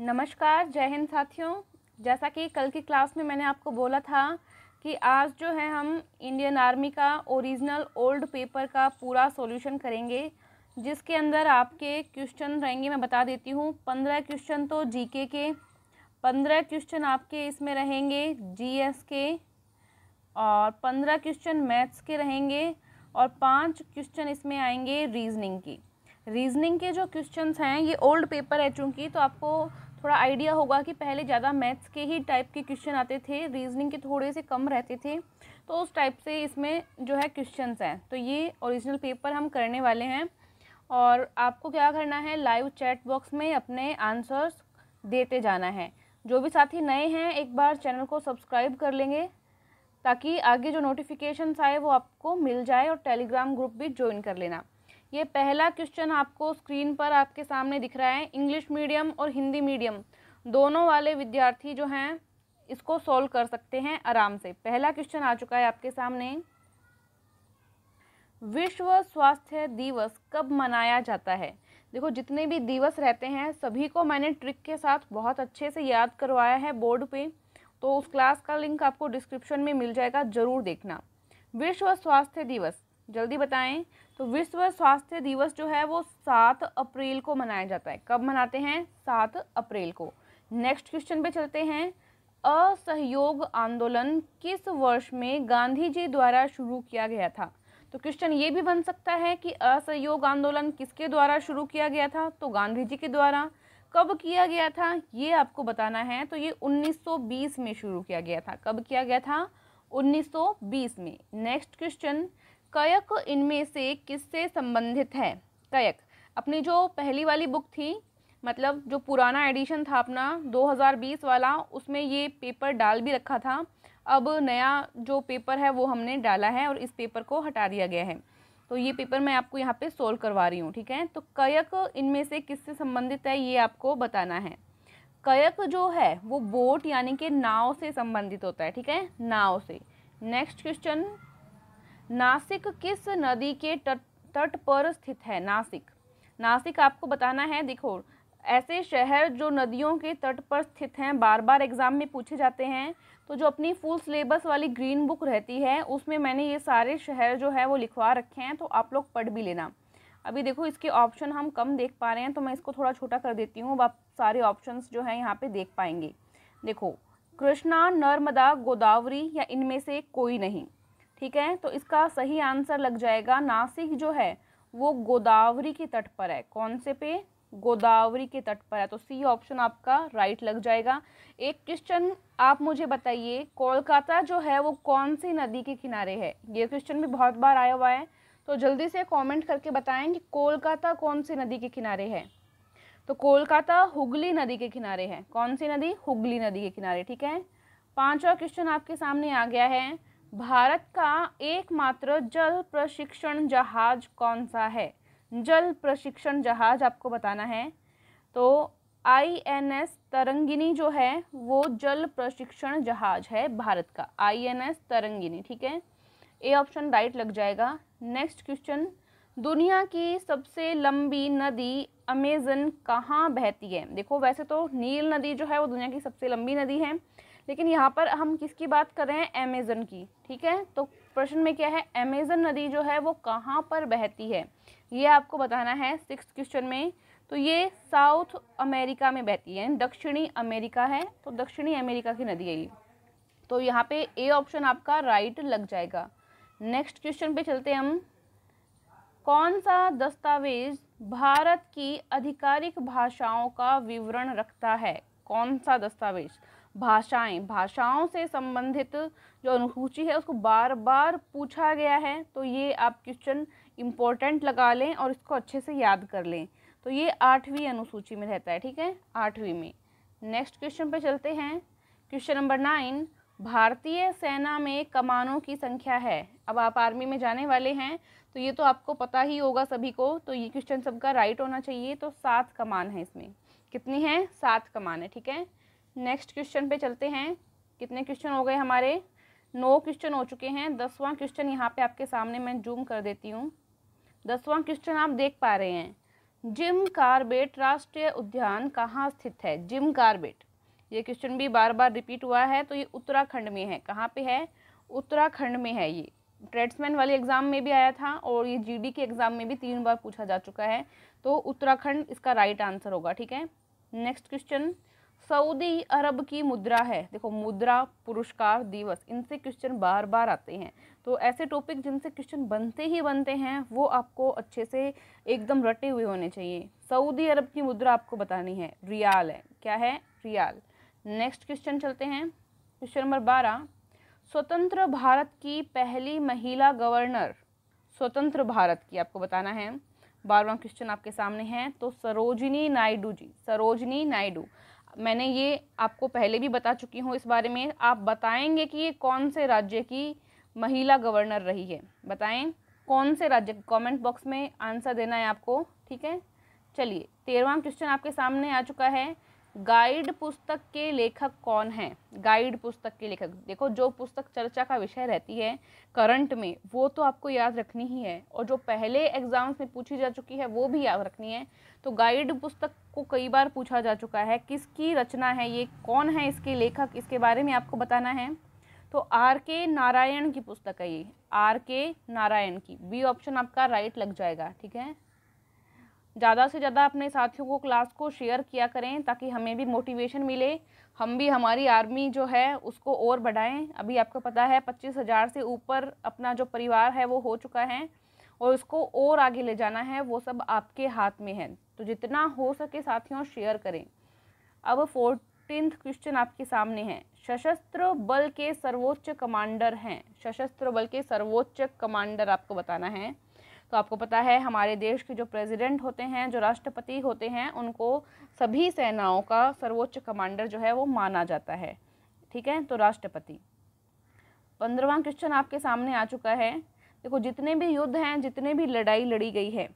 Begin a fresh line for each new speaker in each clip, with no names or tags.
नमस्कार जय हिंद साथियों जैसा कि कल की क्लास में मैंने आपको बोला था कि आज जो है हम इंडियन आर्मी का ओरिजिनल ओल्ड पेपर का पूरा सॉल्यूशन करेंगे जिसके अंदर आपके क्वेश्चन रहेंगे मैं बता देती हूँ पंद्रह क्वेश्चन तो जीके के पंद्रह क्वेश्चन आपके इसमें रहेंगे जीएस के और पंद्रह क्वेश्चन मैथ्स के रहेंगे और पाँच क्वेश्चन इसमें आएंगे रीजनिंग की रीजनिंग के जो क्वेश्चन हैं ये ओल्ड पेपर है चूँकि तो आपको थोड़ा आइडिया होगा कि पहले ज़्यादा मैथ्स के ही टाइप के क्वेश्चन आते थे रीजनिंग के थोड़े से कम रहते थे तो उस टाइप से इसमें जो है क्वेश्चन हैं तो ये ओरिजिनल पेपर हम करने वाले हैं और आपको क्या करना है लाइव चैट बॉक्स में अपने आंसर्स देते जाना है जो भी साथी नए हैं एक बार चैनल को सब्सक्राइब कर लेंगे ताकि आगे जो नोटिफिकेशंस आए वो आपको मिल जाए और टेलीग्राम ग्रुप भी ज्वाइन कर लेना ये पहला क्वेश्चन आपको स्क्रीन पर आपके सामने दिख रहा है इंग्लिश मीडियम और हिंदी मीडियम दोनों वाले विद्यार्थी जो हैं इसको सॉल्व कर सकते हैं आराम से पहला क्वेश्चन आ चुका है आपके सामने विश्व स्वास्थ्य दिवस कब मनाया जाता है देखो जितने भी दिवस रहते हैं सभी को मैंने ट्रिक के साथ बहुत अच्छे से याद करवाया है बोर्ड पे तो उस क्लास का लिंक आपको डिस्क्रिप्शन में मिल जाएगा ज़रूर देखना विश्व स्वास्थ्य दिवस जल्दी बताएं तो विश्व स्वास्थ्य दिवस जो है वो सात अप्रैल को मनाया जाता है कब मनाते हैं सात अप्रैल को नेक्स्ट क्वेश्चन पे चलते हैं असहयोग आंदोलन किस वर्ष में गांधी जी द्वारा शुरू किया गया था तो क्वेश्चन ये भी बन सकता है कि असहयोग आंदोलन किसके द्वारा शुरू किया गया था तो गांधी जी के द्वारा कब किया गया था ये आपको बताना है तो ये 1920 में शुरू किया गया था कब किया गया था 1920 में नेक्स्ट क्वेश्चन कयक इनमें से किससे संबंधित है कयक अपनी जो पहली वाली बुक थी मतलब जो पुराना एडिशन था अपना 2020 वाला उसमें ये पेपर डाल भी रखा था अब नया जो पेपर है वो हमने डाला है और इस पेपर को हटा दिया गया है तो ये पेपर मैं आपको यहाँ पे सोल्व करवा रही हूँ ठीक है तो कयक इनमें से किससे संबंधित है ये आपको बताना है कयक जो है वो बोट यानी कि नाव से संबंधित होता है ठीक है नाव से नेक्स्ट क्वेश्चन नासिक किस नदी के तट तट पर स्थित है नासिक नासिक आपको बताना है देखो ऐसे शहर जो नदियों के तट पर स्थित हैं बार बार एग्जाम में पूछे जाते हैं तो जो अपनी फुल सिलेबस वाली ग्रीन बुक रहती है उसमें मैंने ये सारे शहर जो है वो लिखवा रखे हैं तो आप लोग पढ़ भी लेना अभी देखो इसके ऑप्शन हम कम देख पा रहे हैं तो मैं इसको थोड़ा छोटा कर देती हूँ अब आप सारे ऑप्शन जो हैं यहाँ पर देख पाएंगे देखो कृष्णा नर्मदा गोदावरी या इनमें से कोई नहीं ठीक है तो इसका सही आंसर लग जाएगा नासिक जो है वो गोदावरी के तट पर है कौन से पे गोदावरी के तट पर है तो सी ऑप्शन आपका राइट लग जाएगा एक क्वेश्चन आप मुझे बताइए कोलकाता जो है वो कौन सी नदी के किनारे है ये क्वेश्चन भी बहुत बार आया हुआ है तो जल्दी से कमेंट करके बताएं कि कोलकाता कौन सी नदी के किनारे है तो कोलकाता हुगली नदी के किनारे है कौन सी नदी हुगली नदी के किनारे ठीक है पाँचवा क्वेश्चन आपके सामने आ गया है भारत का एकमात्र जल प्रशिक्षण जहाज कौन सा है जल प्रशिक्षण जहाज आपको बताना है तो आईएनएस तरंगिनी जो है वो जल प्रशिक्षण जहाज है भारत का आईएनएस तरंगिनी ठीक है ए ऑप्शन राइट लग जाएगा नेक्स्ट क्वेश्चन दुनिया की सबसे लंबी नदी अमेजन कहाँ बहती है देखो वैसे तो नील नदी जो है वो दुनिया की सबसे लंबी नदी है लेकिन यहाँ पर हम किसकी बात कर रहे हैं अमेजन की ठीक है तो प्रश्न में क्या है अमेजन नदी जो है वो कहाँ पर बहती है ये आपको बताना है सिक्स क्वेश्चन में तो ये साउथ अमेरिका में बहती है दक्षिणी अमेरिका है तो दक्षिणी अमेरिका की नदी है ये तो यहाँ पे ए ऑप्शन आपका राइट लग जाएगा नेक्स्ट क्वेश्चन पे चलते हम कौन सा दस्तावेज भारत की आधिकारिक भाषाओं का विवरण रखता है कौन सा दस्तावेज भाषाएं भाषाओं से संबंधित जो अनुसूची है उसको बार बार पूछा गया है तो ये आप क्वेश्चन इम्पोर्टेंट लगा लें और इसको अच्छे से याद कर लें तो ये आठवीं अनुसूची में रहता है ठीक है आठवीं में नेक्स्ट क्वेश्चन पे चलते हैं क्वेश्चन नंबर नाइन भारतीय सेना में कमानों की संख्या है अब आप आर्मी में जाने वाले हैं तो ये तो आपको पता ही होगा सभी को तो ये क्वेश्चन सबका राइट होना चाहिए तो सात कमान है इसमें कितनी है सात कमान है ठीक है नेक्स्ट क्वेश्चन पे चलते हैं कितने क्वेश्चन हो गए हमारे नौ क्वेश्चन हो चुके हैं दसवां क्वेश्चन यहाँ पे आपके सामने मैं जूम कर देती हूँ दसवां क्वेश्चन आप देख पा रहे हैं जिम कार्बेट राष्ट्रीय उद्यान कहाँ स्थित है जिम कार्बेट ये क्वेश्चन भी बार बार रिपीट हुआ है तो ये उत्तराखंड में है कहाँ पे है उत्तराखंड में है ये ट्रेड्समैन वाले एग्जाम में भी आया था और ये जीडी के एग्जाम में भी तीन बार पूछा जा चुका है तो उत्तराखंड इसका राइट आंसर होगा ठीक है नेक्स्ट क्वेश्चन सऊदी अरब की मुद्रा है देखो मुद्रा पुरस्कार दिवस इनसे क्वेश्चन बार बार आते हैं तो ऐसे टॉपिक जिनसे क्वेश्चन बनते ही बनते हैं वो आपको अच्छे से एकदम रटे हुए होने चाहिए सऊदी अरब की मुद्रा आपको बतानी है रियाल है क्या है रियाल नेक्स्ट क्वेश्चन चलते हैं क्वेश्चन नंबर बारह स्वतंत्र भारत की पहली महिला गवर्नर स्वतंत्र भारत की आपको बताना है बारवा क्वेश्चन आपके सामने है तो सरोजिनी नायडू जी सरोजनी नायडू मैंने ये आपको पहले भी बता चुकी हूँ इस बारे में आप बताएंगे कि ये कौन से राज्य की महिला गवर्नर रही है बताएं कौन से राज्य कमेंट बॉक्स में आंसर देना है आपको ठीक है चलिए तेरहवा क्वेश्चन आपके सामने आ चुका है गाइड पुस्तक के लेखक कौन है गाइड पुस्तक के लेखक देखो जो पुस्तक चर्चा का विषय रहती है करंट में वो तो आपको याद रखनी ही है और जो पहले एग्जाम्स में पूछी जा चुकी है वो भी याद रखनी है तो गाइड पुस्तक को कई बार पूछा जा चुका है किसकी रचना है ये कौन है इसके लेखक इसके बारे में आपको बताना है तो आर के नारायण की पुस्तक है ये आर के नारायण की बी ऑप्शन आपका राइट लग जाएगा ठीक है ज़्यादा से ज़्यादा अपने साथियों को क्लास को शेयर किया करें ताकि हमें भी मोटिवेशन मिले हम भी हमारी आर्मी जो है उसको और बढ़ाएं अभी आपको पता है पच्चीस हज़ार से ऊपर अपना जो परिवार है वो हो चुका है और उसको और आगे ले जाना है वो सब आपके हाथ में है तो जितना हो सके साथियों शेयर करें अब फोर्थ टेंथ क्वेश्चन आपके सामने है सशस्त्र बल के सर्वोच्च कमांडर हैं सशस्त्र बल के सर्वोच्च कमांडर आपको बताना है तो आपको पता है हमारे देश के जो प्रेसिडेंट होते हैं जो राष्ट्रपति होते हैं उनको सभी सेनाओं का सर्वोच्च कमांडर जो है वो माना जाता है ठीक है तो राष्ट्रपति पंद्रवा क्वेश्चन आपके सामने आ चुका है देखो जितने भी युद्ध हैं जितने भी लड़ाई लड़ी गई है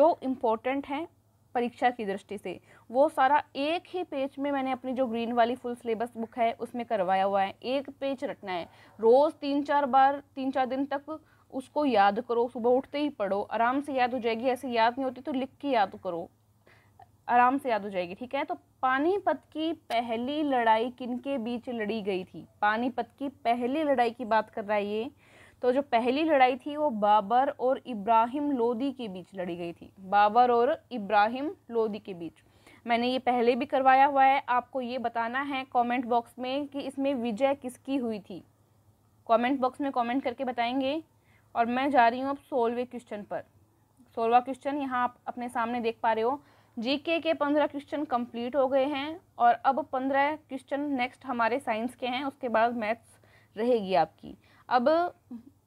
जो इम्पोर्टेंट हैं परीक्षा की दृष्टि से वो सारा एक ही पेज में मैंने अपनी जो ग्रीन वाली फुल सिलेबस बुक है उसमें करवाया हुआ है एक पेज रटना है रोज़ तीन चार बार तीन चार दिन तक उसको याद करो सुबह उठते ही पढ़ो आराम से याद हो जाएगी ऐसे याद नहीं होती तो लिख के याद करो आराम से याद हो जाएगी ठीक है तो पानीपत की पहली लड़ाई किन के बीच लड़ी गई थी पानीपत की पहली लड़ाई की बात कर रहा है ये तो जो पहली लड़ाई थी वो बाबर और इब्राहिम लोदी के बीच लड़ी गई थी बाबर और इब्राहिम लोदी के बीच मैंने ये पहले भी करवाया हुआ है आपको ये बताना है कमेंट बॉक्स में कि इसमें विजय किसकी हुई थी कमेंट बॉक्स में कमेंट करके बताएंगे और मैं जा रही हूँ अब सोलवे क्वेश्चन पर सोलवा क्वेश्चन यहाँ आप अपने सामने देख पा रहे हो जीके के पंद्रह क्वेश्चन कंप्लीट हो गए हैं और अब पंद्रह क्वेश्चन नेक्स्ट हमारे साइंस के हैं उसके बाद मैथ्स रहेगी आपकी अब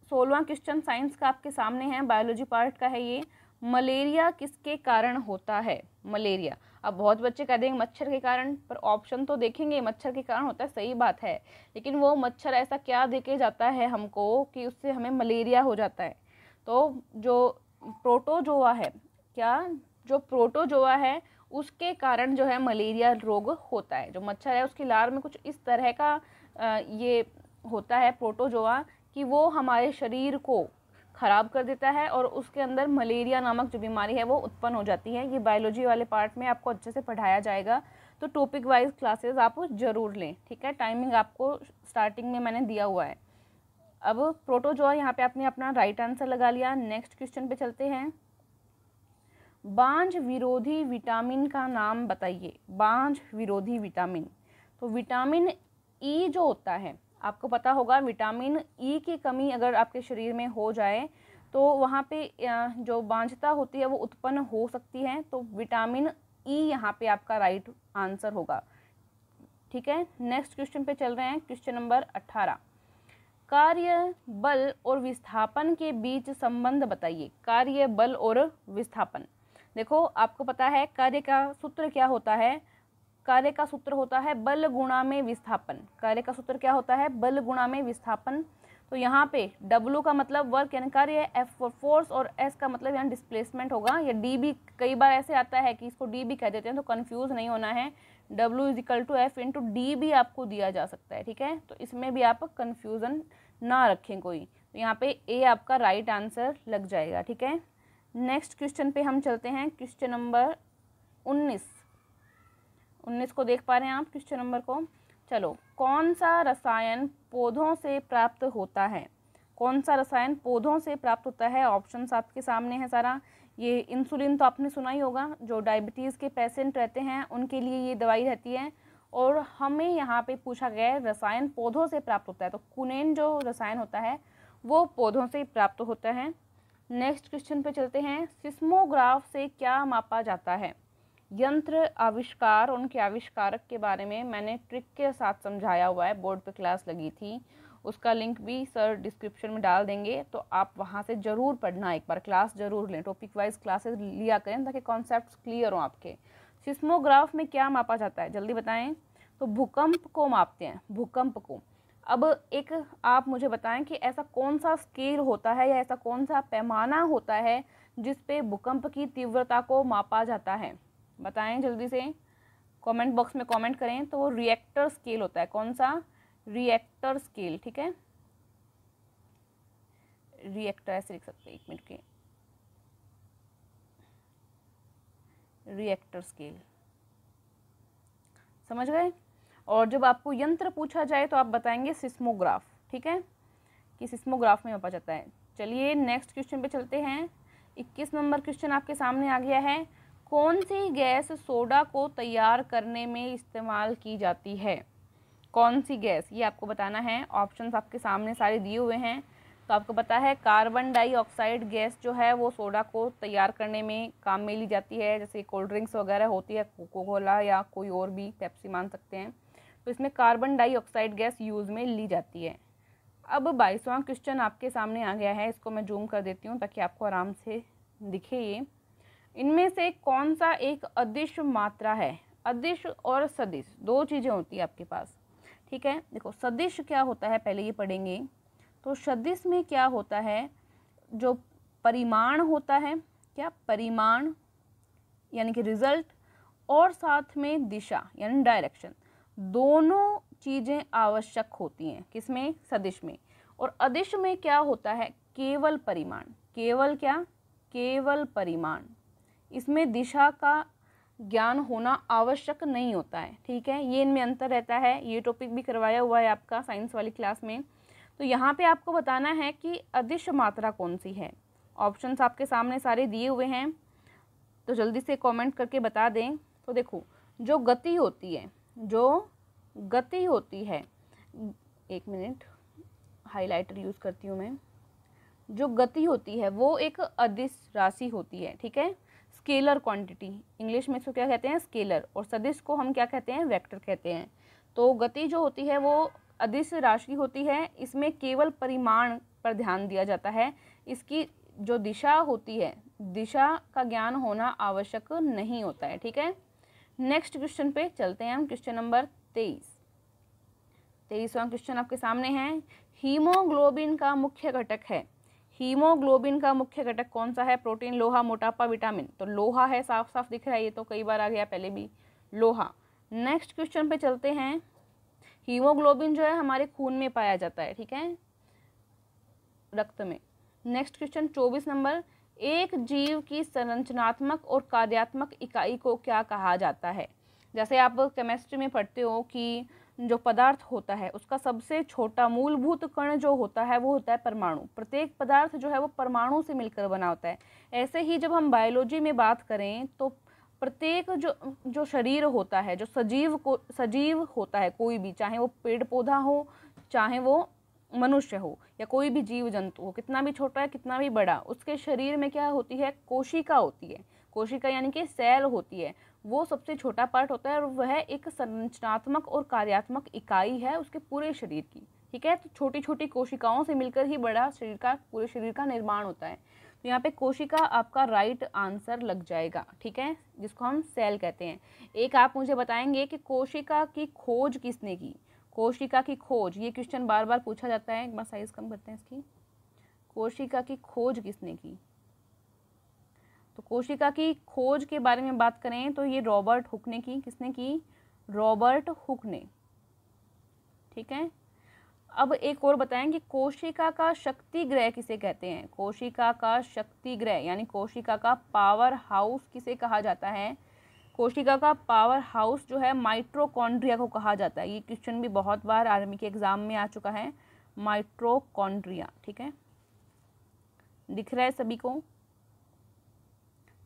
सोलवा क्वेश्चन साइंस का आपके सामने है बायोलॉजी पार्ट का है ये मलेरिया किसके कारण होता है मलेरिया अब बहुत बच्चे कह देंगे मच्छर के कारण पर ऑप्शन तो देखेंगे मच्छर के कारण होता है सही बात है लेकिन वो मच्छर ऐसा क्या देखे जाता है हमको कि उससे हमें मलेरिया हो जाता है तो जो प्रोटोजोआ है क्या जो प्रोटोजोआ है उसके कारण जो है मलेरिया रोग होता है जो मच्छर है उसकी लार में कुछ इस तरह का ये होता है प्रोटोजोआ कि वो हमारे शरीर को ख़राब कर देता है और उसके अंदर मलेरिया नामक जो बीमारी है वो उत्पन्न हो जाती है ये बायोलॉजी वाले पार्ट में आपको अच्छे से पढ़ाया जाएगा तो टॉपिक वाइज क्लासेस आप ज़रूर लें ठीक है टाइमिंग आपको स्टार्टिंग में मैंने दिया हुआ है अब प्रोटोजोआ यहाँ पे आपने अपना राइट आंसर लगा लिया नेक्स्ट क्वेश्चन पे चलते हैं बांझ विरोधी विटामिन का नाम बताइए बांझ विरोधी विटामिन तो विटामिन ई e जो होता है आपको पता होगा विटामिन ई e की कमी अगर आपके शरीर में हो जाए तो वहाँ पे जो बांझता होती है वो उत्पन्न हो सकती है तो विटामिन ई e यहाँ पे आपका राइट आंसर होगा ठीक है नेक्स्ट क्वेश्चन पे चल रहे हैं क्वेश्चन नंबर अट्ठारह कार्य बल और विस्थापन के बीच संबंध बताइए कार्य बल और विस्थापन देखो आपको पता है कार्य का सूत्र क्या होता है कार्य का सूत्र होता है बल गुणा में विस्थापन कार्य का सूत्र क्या होता है बल गुणा में विस्थापन तो यहाँ पे W का मतलब वर्क यानी कार्य है फॉर फोर्स और S का मतलब यहाँ डिस्प्लेसमेंट होगा या डी भी कई बार ऐसे आता है कि इसको डी भी कह देते हैं तो कन्फ्यूज़ नहीं होना है W is equal to F into D भी आपको दिया जा सकता है ठीक है तो इसमें भी आप कन्फ्यूज़न ना रखें कोई तो यहाँ पे ए आपका राइट right आंसर लग जाएगा ठीक है नेक्स्ट क्वेश्चन पे हम चलते हैं क्वेश्चन नंबर उन्नीस उन्नीस को देख पा रहे हैं आप क्वेश्चन नंबर को चलो कौन सा रसायन पौधों से प्राप्त होता है कौन सा रसायन पौधों से प्राप्त होता है ऑप्शन आपके सामने है सारा ये इंसुलिन तो आपने सुना ही होगा जो डायबिटीज़ के पेशेंट रहते हैं उनके लिए ये दवाई रहती है और हमें यहाँ पे पूछा गया है रसायन पौधों से प्राप्त होता है तो कुनेन जो रसायन होता है वो पौधों से प्राप्त होता है नेक्स्ट क्वेश्चन पे चलते हैं सिस्मोग्राफ से क्या मापा जाता है यंत्र आविष्कार उनके आविष्कारक के बारे में मैंने ट्रिक के साथ समझाया हुआ है बोर्ड पे क्लास लगी थी उसका लिंक भी सर डिस्क्रिप्शन में डाल देंगे तो आप वहाँ से ज़रूर पढ़ना एक बार क्लास ज़रूर लें टॉपिक वाइज क्लासेस लिया करें ताकि कॉन्सेप्ट क्लियर हों आपके सिस्मोग्राफ में क्या मापा जाता है जल्दी बताएँ तो भूकंप को मापते हैं भूकंप को अब एक आप मुझे बताएं कि ऐसा कौन सा स्केल होता है या ऐसा कौन सा पैमाना होता है जिस पे भूकंप की तीव्रता को मापा जाता है बताएं जल्दी से कमेंट बॉक्स में कमेंट करें तो वो रिएक्टर स्केल होता है कौन सा रिएक्टर स्केल ठीक है रिएक्टर ऐसे लिख सकते हैं एक मिनट के रिएक्टर स्केल समझ गए और जब आपको यंत्र पूछा जाए तो आप बताएंगे सिस्मोग्राफ ठीक है कि सिस्मोग्राफ में मापा जाता है चलिए नेक्स्ट क्वेश्चन पे चलते हैं 21 नंबर क्वेश्चन आपके सामने आ गया है कौन सी गैस सोडा को तैयार करने में इस्तेमाल की जाती है कौन सी गैस ये आपको बताना है ऑप्शंस आपके सामने सारे दिए हुए हैं तो आपको पता है कार्बन डाइऑक्साइड गैस जो है वो सोडा को तैयार करने में काम में ली जाती है जैसे कोल्ड ड्रिंक्स वगैरह होती है कोको कोला या कोई और भी पेप्सी मान सकते हैं तो इसमें कार्बन डाइऑक्साइड गैस यूज़ में ली जाती है अब बाईसवां क्वेश्चन आपके सामने आ गया है इसको मैं जूम कर देती हूँ ताकि आपको आराम से दिखे ये इनमें से कौन सा एक अदिश मात्रा है अदिश और सदिश दो चीज़ें होती है आपके पास ठीक है देखो सदिश क्या होता है पहले ये पढ़ेंगे तो सदिश में क्या होता है जो परिमाण होता है क्या परिमाण यानी कि रिजल्ट और साथ में दिशा यानी डायरेक्शन दोनों चीज़ें आवश्यक होती हैं किसमें सदिश में और अदिश में क्या होता है केवल परिमाण केवल क्या केवल परिमाण इसमें दिशा का ज्ञान होना आवश्यक नहीं होता है ठीक है ये इनमें अंतर रहता है ये टॉपिक भी करवाया हुआ है आपका साइंस वाली क्लास में तो यहाँ पे आपको बताना है कि अदिश मात्रा कौन सी है ऑप्शंस आपके सामने सारे दिए हुए हैं तो जल्दी से कमेंट करके बता दें तो देखो जो गति होती है जो गति होती है एक मिनट हाइलाइटर यूज़ करती हूँ मैं जो गति होती है वो एक अदिश राशि होती है ठीक है स्केलर क्वांटिटी इंग्लिश में इसको क्या कहते हैं स्केलर और सदिश को हम क्या कहते हैं वेक्टर कहते हैं तो गति जो होती है वो अदिश राशि होती है इसमें केवल परिमाण पर ध्यान दिया जाता है इसकी जो दिशा होती है दिशा का ज्ञान होना आवश्यक नहीं होता है ठीक है नेक्स्ट क्वेश्चन पे चलते हैं हम क्वेश्चन नंबर तेईस तेईसवा क्वेश्चन आपके सामने है हीमोग्लोबिन का मुख्य घटक है हीमोग्लोबिन का मुख्य घटक कौन सा है प्रोटीन लोहा मोटापा विटामिन तो लोहा है साफ साफ दिख रहा है ये तो कई बार आ गया पहले भी लोहा नेक्स्ट क्वेश्चन पे चलते हैं हीमोग्लोबिन जो है हमारे खून में पाया जाता है ठीक है रक्त में नेक्स्ट क्वेश्चन चौबीस नंबर एक जीव की संरचनात्मक और कार्यात्मक इकाई को क्या कहा जाता है जैसे आप केमिस्ट्री में पढ़ते हो कि जो पदार्थ होता है उसका सबसे छोटा मूलभूत कण जो होता है वो होता है परमाणु प्रत्येक पदार्थ जो है वो परमाणु से मिलकर बना होता है ऐसे ही जब हम बायोलॉजी में बात करें तो प्रत्येक जो जो शरीर होता है जो सजीव को सजीव होता है कोई भी चाहे वो पेड़ पौधा हो चाहे वो मनुष्य हो या कोई भी जीव जंतु हो कितना भी छोटा है कितना भी बड़ा उसके शरीर में क्या होती है कोशिका होती है कोशिका यानी कि सेल होती है वो सबसे छोटा पार्ट होता है और वह एक संरचनात्मक और कार्यात्मक इकाई है उसके पूरे शरीर की ठीक है तो छोटी छोटी कोशिकाओं से मिलकर ही बड़ा शरीर का पूरे शरीर का निर्माण होता है तो यहाँ पे कोशिका आपका राइट आंसर लग जाएगा ठीक है जिसको हम सेल कहते हैं एक आप मुझे बताएंगे कि कोशिका की खोज किसने की कोशिका की खोज ये क्वेश्चन बार बार पूछा जाता है एक बार साइज कम करते हैं इसकी कोशिका की खोज किसने की तो कोशिका की खोज के बारे में बात करें तो ये रॉबर्ट हुक ने की किसने की रॉबर्ट हुक ने ठीक है अब एक और बताएं कि कोशिका का शक्ति ग्रह किसे कहते हैं कोशिका का शक्ति ग्रह यानी कोशिका का पावर हाउस किसे कहा जाता है कोशिका का पावर हाउस जो है माइट्रोकॉन्ड्रिया को कहा जाता है ये क्वेश्चन भी बहुत बार आर्मी के एग्ज़ाम में आ चुका है माइट्रोकॉन्ड्रिया ठीक है दिख रहा है सभी को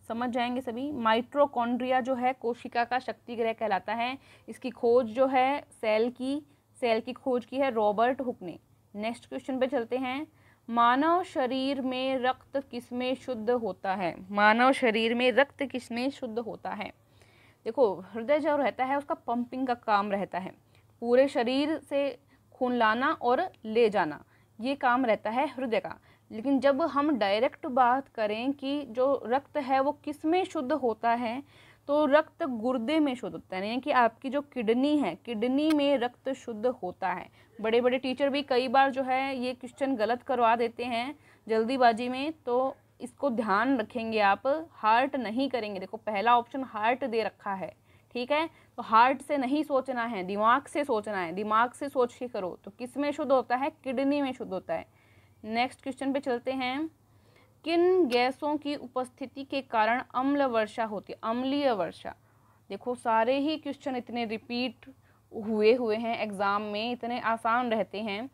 समझ जाएंगे सभी माइट्रोकॉन्ड्रिया जो है कोशिका का शक्ति ग्रह कहलाता है इसकी खोज जो है सेल की सेल की खोज की है रॉबर्ट हुक ने नेक्स्ट क्वेश्चन पे चलते हैं मानव शरीर में रक्त किसमें शुद्ध होता है मानव शरीर में रक्त किसमें शुद्ध होता है देखो हृदय जो रहता है उसका पंपिंग का काम रहता है पूरे शरीर से खून लाना और ले जाना ये काम रहता है हृदय का लेकिन जब हम डायरेक्ट बात करें कि जो रक्त है वो किस में शुद्ध होता है तो रक्त गुर्दे में शुद्ध होता है यानी कि आपकी जो किडनी है किडनी में रक्त शुद्ध होता है बड़े बड़े टीचर भी कई बार जो है ये क्वेश्चन गलत करवा देते हैं जल्दीबाजी में तो इसको ध्यान रखेंगे आप हार्ट नहीं करेंगे देखो पहला ऑप्शन हार्ट दे रखा है ठीक है तो हार्ट से नहीं सोचना है दिमाग से सोचना है दिमाग से सोच के करो तो किस में शुद्ध होता है किडनी में शुद्ध होता है नेक्स्ट क्वेश्चन पे चलते हैं किन गैसों की उपस्थिति के कारण अम्ल वर्षा होती है अम्लीय वर्षा देखो सारे ही क्वेश्चन इतने रिपीट हुए हुए हैं एग्ज़ाम में इतने आसान रहते हैं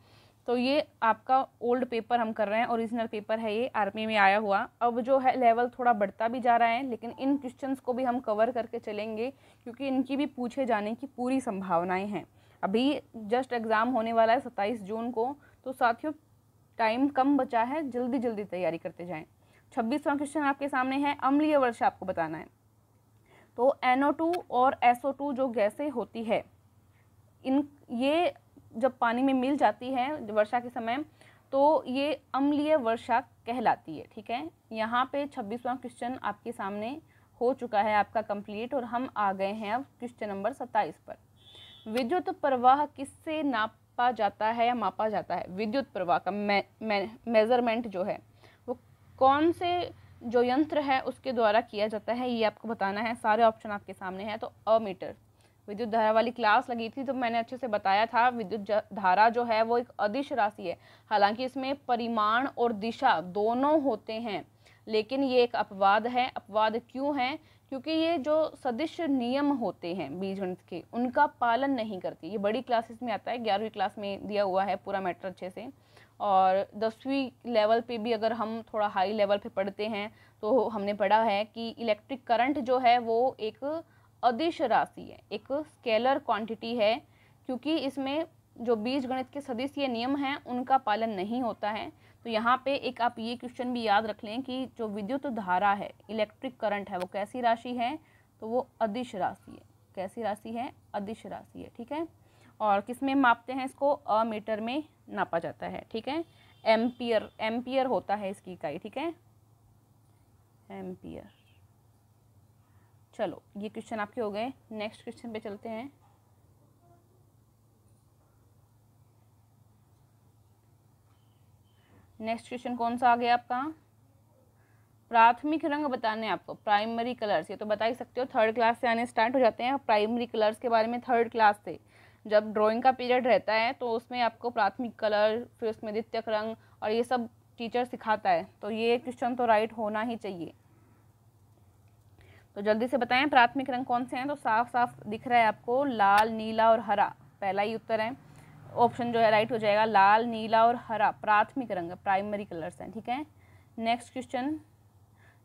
तो ये आपका ओल्ड पेपर हम कर रहे हैं ओरिजिनल पेपर है ये आर्मी में आया हुआ अब जो है लेवल थोड़ा बढ़ता भी जा रहा है लेकिन इन क्वेश्चंस को भी हम कवर करके चलेंगे क्योंकि इनकी भी पूछे जाने की पूरी संभावनाएं हैं अभी जस्ट एग्ज़ाम होने वाला है सत्ताईस जून को तो साथियों टाइम कम बचा है जल्दी जल्दी तैयारी करते जाएं छब्बीसवा क्वेश्चन आपके सामने है अम्लीय वर्ष आपको बताना है तो टू और टू जो गैसें होती है इन ये जब पानी में मिल जाती है वर्षा के समय तो ये अम्लीय वर्षा कहलाती है ठीक है यहाँ पे छब्बीसवा क्वेश्चन आपके सामने हो चुका है आपका कंप्लीट और हम आ गए हैं अब क्वेश्चन नंबर सत्ताईस पर विद्युत प्रवाह किससे नाप मापा जाता है या मापा जाता है विद्युत प्रवाह का मेज़रमेंट जो है वो कौन से जो यंत्र है उसके द्वारा किया जाता है ये आपको बताना है सारे ऑप्शन आपके सामने हैं तो अ मीटर विद्युत धारा वाली क्लास लगी थी तो मैंने अच्छे से बताया था विद्युत धारा जो है वो एक अदिश राशि है हालांकि इसमें परिमाण और दिशा दोनों होते हैं लेकिन ये एक अपवाद है अपवाद क्यों है क्योंकि ये जो सदिश नियम होते हैं बीजगणित के उनका पालन नहीं करती ये बड़ी क्लासेस में आता है ग्यारहवीं क्लास में दिया हुआ है पूरा मैटर अच्छे से और दसवीं लेवल पे भी अगर हम थोड़ा हाई लेवल पे पढ़ते हैं तो हमने पढ़ा है कि इलेक्ट्रिक करंट जो है वो एक अदिश राशि है एक स्केलर क्वांटिटी है क्योंकि इसमें जो गणित के सदिश ये नियम हैं उनका पालन नहीं होता है तो यहाँ पे एक आप ये क्वेश्चन भी याद रख लें कि जो विद्युत धारा है इलेक्ट्रिक करंट है वो कैसी राशि है तो वो अदिश राशि है कैसी राशि है अदिश राशि है ठीक है और किस में मापते हैं इसको अ मीटर में नापा जाता है ठीक है एम्पियर एम्पियर होता है इसकी इकाई ठीक है एम्पियर चलो ये क्वेश्चन आपके हो गए नेक्स्ट क्वेश्चन पे चलते हैं नेक्स्ट क्वेश्चन कौन सा आ गया आपका प्राथमिक रंग बताने आपको प्राइमरी कलर्स ये तो बता ही सकते हो थर्ड क्लास से आने स्टार्ट हो जाते हैं प्राइमरी कलर्स के बारे में थर्ड क्लास से जब ड्राइंग का पीरियड रहता है तो उसमें आपको प्राथमिक कलर फिर उसमें द्वितीयक रंग और ये सब टीचर सिखाता है तो ये क्वेश्चन तो राइट होना ही चाहिए तो जल्दी से बताएं प्राथमिक रंग कौन से हैं तो साफ साफ दिख रहा है आपको लाल नीला और हरा पहला ही उत्तर है ऑप्शन जो है राइट हो जाएगा लाल नीला और हरा प्राथमिक रंग प्राइमरी कलर्स हैं ठीक है नेक्स्ट क्वेश्चन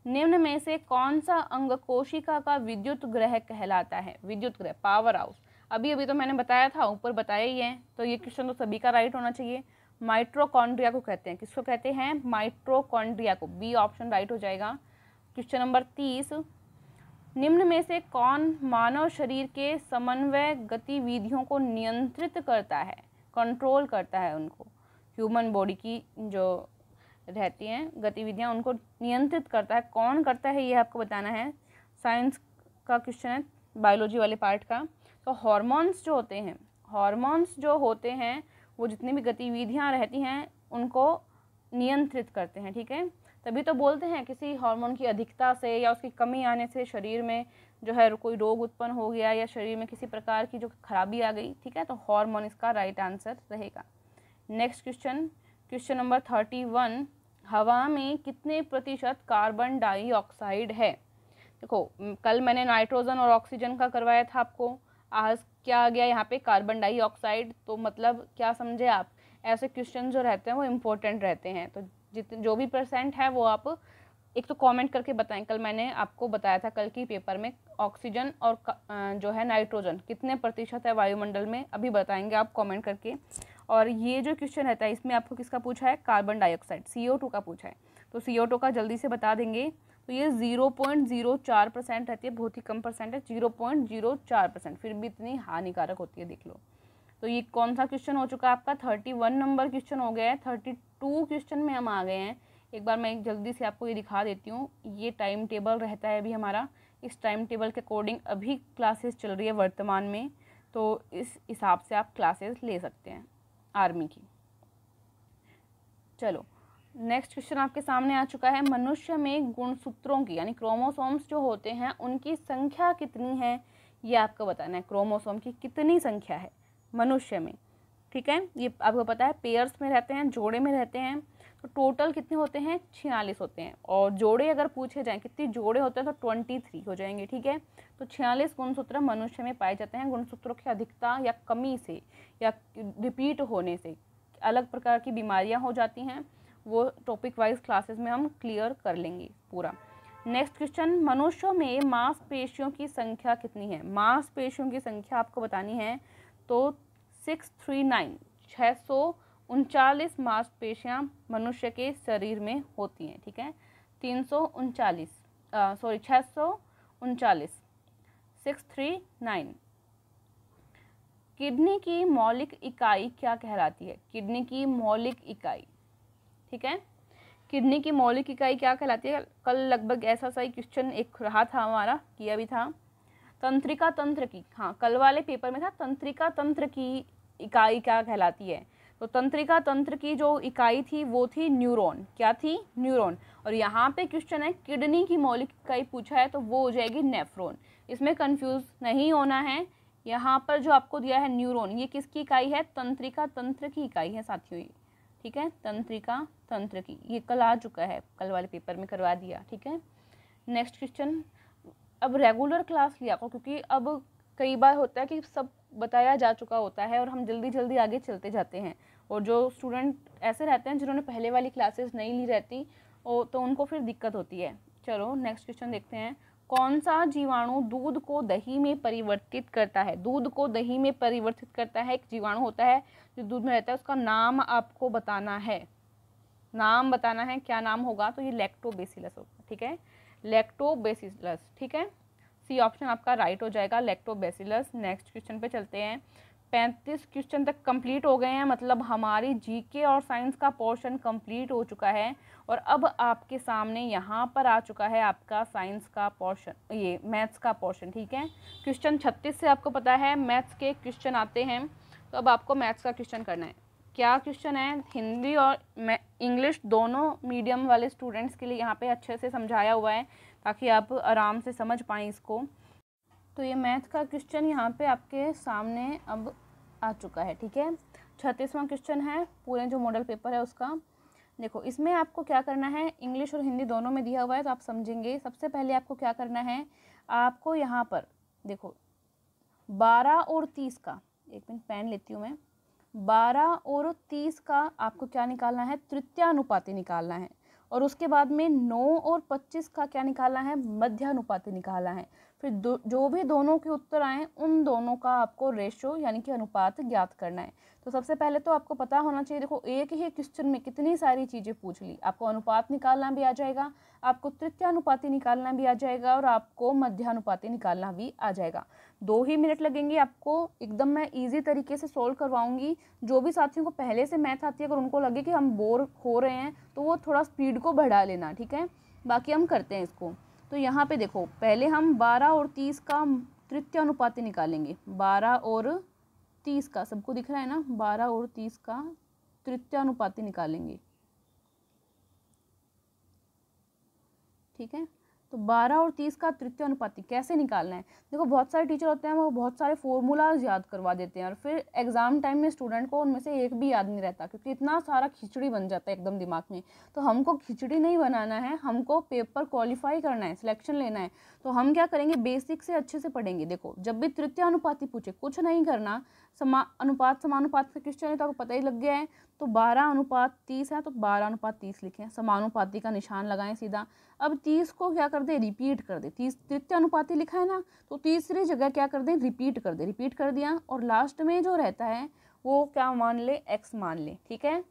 निम्न में से कौन सा अंग कोशिका का विद्युत ग्रह कहलाता है विद्युत ग्रह पावर हाउस अभी अभी तो मैंने बताया था ऊपर बताया ही है तो ये क्वेश्चन तो सभी का राइट होना चाहिए माइट्रोकॉन्ड्रिया को कहते हैं किसको कहते हैं माइट्रोकॉन्ड्रिया को बी ऑप्शन राइट हो जाएगा क्वेश्चन नंबर तीस निम्न में से कौन मानव शरीर के समन्वय गतिविधियों को नियंत्रित करता है कंट्रोल करता है उनको ह्यूमन बॉडी की जो रहती हैं गतिविधियाँ उनको नियंत्रित करता है कौन करता है ये आपको बताना है साइंस का क्वेश्चन है बायोलॉजी वाले पार्ट का तो हॉर्मोन्स जो होते हैं हॉर्मोन्स जो होते हैं वो जितनी भी गतिविधियाँ रहती हैं उनको नियंत्रित करते हैं ठीक है तभी तो बोलते हैं किसी हार्मोन की अधिकता से या उसकी कमी आने से शरीर में जो है कोई रोग उत्पन्न हो गया या शरीर में किसी प्रकार की जो खराबी आ गई ठीक है तो हार्मोन इसका राइट आंसर रहेगा next question question number thirty one हवा में कितने प्रतिशत कार्बन डाइऑक्साइड है देखो कल मैंने नाइट्रोजन और ऑक्सीजन का करवाया था आपको आज क्या आ गया यहाँ पे कार्बन डाइऑक्साइड तो मतलब क्या समझे आप ऐसे क्वेश्चन जो रहते हैं वो इम्पोर्टेंट रहते हैं तो जितने जो भी परसेंट है वो आप एक तो कमेंट करके बताएं कल मैंने आपको बताया था कल की पेपर में ऑक्सीजन और जो है नाइट्रोजन कितने प्रतिशत है वायुमंडल में अभी बताएंगे आप कमेंट करके और ये जो क्वेश्चन रहता है इसमें आपको किसका पूछा है कार्बन डाइऑक्साइड सी का पूछा है तो सी का जल्दी से बता देंगे तो ये ज़ीरो पॉइंट जीरो चार परसेंट रहती है बहुत ही कम परसेंट है जीरो पॉइंट जीरो चार परसेंट फिर भी इतनी हानिकारक होती है देख लो तो ये कौन सा क्वेश्चन हो चुका है आपका थर्टी वन नंबर क्वेश्चन हो गया है थर्टी टू क्वेश्चन में हम आ गए हैं एक बार मैं जल्दी से आपको ये दिखा देती हूँ ये टाइम टेबल रहता है अभी हमारा इस टाइम टेबल के अकॉर्डिंग अभी क्लासेस चल रही है वर्तमान में तो इस हिसाब से आप क्लासेस ले सकते हैं आर्मी की चलो नेक्स्ट क्वेश्चन आपके सामने आ चुका है मनुष्य में गुणसूत्रों की यानी क्रोमोसोम्स जो होते हैं उनकी संख्या कितनी है ये आपको बताना है क्रोमोसोम की कितनी संख्या है मनुष्य में ठीक है ये आपको पता है पेयर्स में रहते हैं जोड़े में रहते हैं तो टोटल कितने होते हैं छियालीस होते हैं और जोड़े अगर पूछे जाएँ कितने जोड़े होते हैं तो ट्वेंटी थ्री हो जाएंगे ठीक है तो छियालीस गुणसूत्र मनुष्य में पाए जाते हैं गुणसूत्रों की अधिकता या कमी से या रिपीट होने से अलग प्रकार की बीमारियां हो जाती हैं वो टॉपिक वाइज क्लासेस में हम क्लियर कर लेंगे पूरा नेक्स्ट क्वेश्चन मनुष्यों में मांसपेशियों की संख्या कितनी है मांसपेशियों की संख्या आपको बतानी है तो सिक्स थ्री नाइन छः सौ उनचालीस मांसपेशियाँ मनुष्य के शरीर में होती हैं ठीक है तीन सौ उनचालीस सॉरी छः सौ उनचालीस सिक्स थ्री नाइन किडनी की मौलिक इकाई क्या कहलाती है किडनी की मौलिक इकाई ठीक है किडनी की मौलिक इकाई क्या कहलाती है कल लगभग ऐसा सा ही क्वेश्चन एक रहा था हमारा किया भी था तंत्रिका तंत्र की हाँ कल वाले पेपर में था तंत्रिका तंत्र की इकाई क्या कहलाती है तो तंत्रिका तंत्र की जो इकाई थी वो थी न्यूरॉन क्या थी न्यूरॉन और यहाँ पे क्वेश्चन है किडनी की मौलिक इकाई पूछा है तो वो हो जाएगी नेफ्रॉन इसमें कंफ्यूज नहीं होना है यहाँ पर जो आपको दिया है न्यूरॉन ये किसकी इकाई है तंत्रिका तंत्र की इकाई है साथियों ये ठीक है तंत्रिका तंत्र की ये कल आ चुका है कल वाले पेपर में करवा दिया ठीक है नेक्स्ट क्वेश्चन अब रेगुलर क्लास लिया को क्योंकि अब कई बार होता है कि सब बताया जा चुका होता है और हम जल्दी जल्दी आगे चलते जाते हैं और जो स्टूडेंट ऐसे रहते हैं जिन्होंने पहले वाली क्लासेस नहीं ली रहती ओ, तो उनको फिर दिक्कत होती है चलो नेक्स्ट क्वेश्चन देखते हैं कौन सा जीवाणु दूध को दही में परिवर्तित करता है दूध को दही में परिवर्तित करता है एक जीवाणु होता है जो दूध में रहता है उसका नाम आपको बताना है नाम बताना है क्या नाम होगा तो ये लैक्टोबेसिलस होगा ठीक है लैक्टोबेसिलस ठीक है सी ऑप्शन आपका राइट हो जाएगा लेक्टोबेसिलस नेक्स्ट क्वेश्चन पे चलते हैं पैंतीस क्वेश्चन तक कंप्लीट हो गए हैं मतलब हमारी जीके और साइंस का पोर्शन कंप्लीट हो चुका है और अब आपके सामने यहाँ पर आ चुका है आपका साइंस का पोर्शन ये मैथ्स का पोर्शन ठीक है क्वेश्चन छत्तीस से आपको पता है मैथ्स के क्वेश्चन आते हैं तो अब आपको मैथ्स का क्वेश्चन करना है क्या क्वेश्चन है हिंदी और इंग्लिश दोनों मीडियम वाले स्टूडेंट्स के लिए यहाँ पे अच्छे से समझाया हुआ है ताकि आप आराम से समझ पाएँ इसको तो ये मैथ का क्वेश्चन यहाँ पे आपके सामने अब आ चुका है ठीक है छत्तीसवां क्वेश्चन है पूरे जो मॉडल पेपर है उसका देखो इसमें आपको क्या करना है इंग्लिश और हिंदी दोनों में दिया हुआ है तो आप समझेंगे सबसे पहले आपको क्या करना है आपको यहाँ पर देखो बारह और तीस का एक मिनट पेन लेती हूँ मैं बारह और तीस का आपको क्या निकालना है तृतीय अनुपाति निकालना है और उसके बाद में नौ और पच्चीस का क्या निकाला है मध्यानुपाती निकाला है फिर जो भी दोनों के उत्तर आए उन दोनों का आपको रेशो यानी कि अनुपात ज्ञात करना है तो सबसे पहले तो आपको पता होना चाहिए देखो एक ही क्वेश्चन में कितनी सारी चीज़ें पूछ ली आपको अनुपात निकालना भी आ जाएगा आपको तृतीयानुपाति निकालना भी आ जाएगा और आपको मध्यानुपाति निकालना भी आ जाएगा दो ही मिनट लगेंगे आपको एकदम मैं इजी तरीके से सोल्व करवाऊंगी जो भी साथियों को पहले से मैथ आती है अगर उनको लगे कि हम बोर हो रहे हैं तो वो थोड़ा स्पीड को बढ़ा लेना ठीक है बाकी हम करते हैं इसको तो यहाँ पे देखो पहले हम 12 और 30 का तृतीय अनुपाती निकालेंगे 12 और तीस का सबको दिख रहा है ना बारह और तीस का तृतीयानुपाती निकालेंगे ठीक है तो बारह और तीस का तृतीय अनुपाति कैसे निकालना है देखो बहुत सारे टीचर होते हैं वो बहुत सारे फॉर्मूलाज याद करवा देते हैं और फिर एग्ज़ाम टाइम में स्टूडेंट को उनमें से एक भी याद नहीं रहता क्योंकि इतना सारा खिचड़ी बन जाता है एकदम दिमाग में तो हमको खिचड़ी नहीं बनाना है हमको पेपर क्वालिफाई करना है सिलेक्शन लेना है तो हम क्या करेंगे बेसिक से अच्छे से पढ़ेंगे देखो जब भी तृतीय अनुपाति पूछे कुछ नहीं करना समा अनुपात समानुपात से क्वेश्चन है तो आपको पता ही लग गया है तो बारह अनुपात तीस है तो बारह अनुपात तीस लिखें समानुपाती का निशान लगाएं सीधा अब तीस को क्या कर दें रिपीट कर दें तीस तृतीय अनुपाती लिखा है ना तो तीसरी जगह क्या कर दें रिपीट कर दें रिपीट कर दिया और लास्ट में जो रहता है वो क्या मान ले एक्स मान ले ठीक है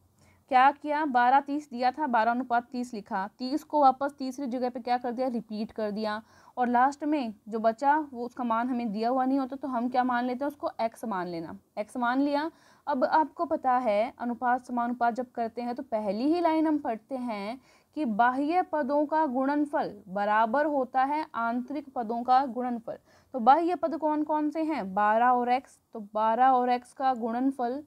क्या किया बारह तीस दिया था बारह अनुपात तीस लिखा तीस को वापस तीसरी जगह पे क्या कर दिया रिपीट कर दिया और लास्ट में जो बचा वो उसका मान हमें दिया हुआ नहीं होता तो हम क्या मान लेते हैं उसको एक्स मान लेना एक्स मान लिया अब आपको पता है अनुपात समानुपात जब करते हैं तो पहली ही लाइन हम पढ़ते हैं कि बाह्य पदों का गुणनफल बराबर होता है आंतरिक पदों का गुणनफल तो बाह्य पद कौन कौन से हैं बारह और एक्स तो बारह और एक्स का गुणनफल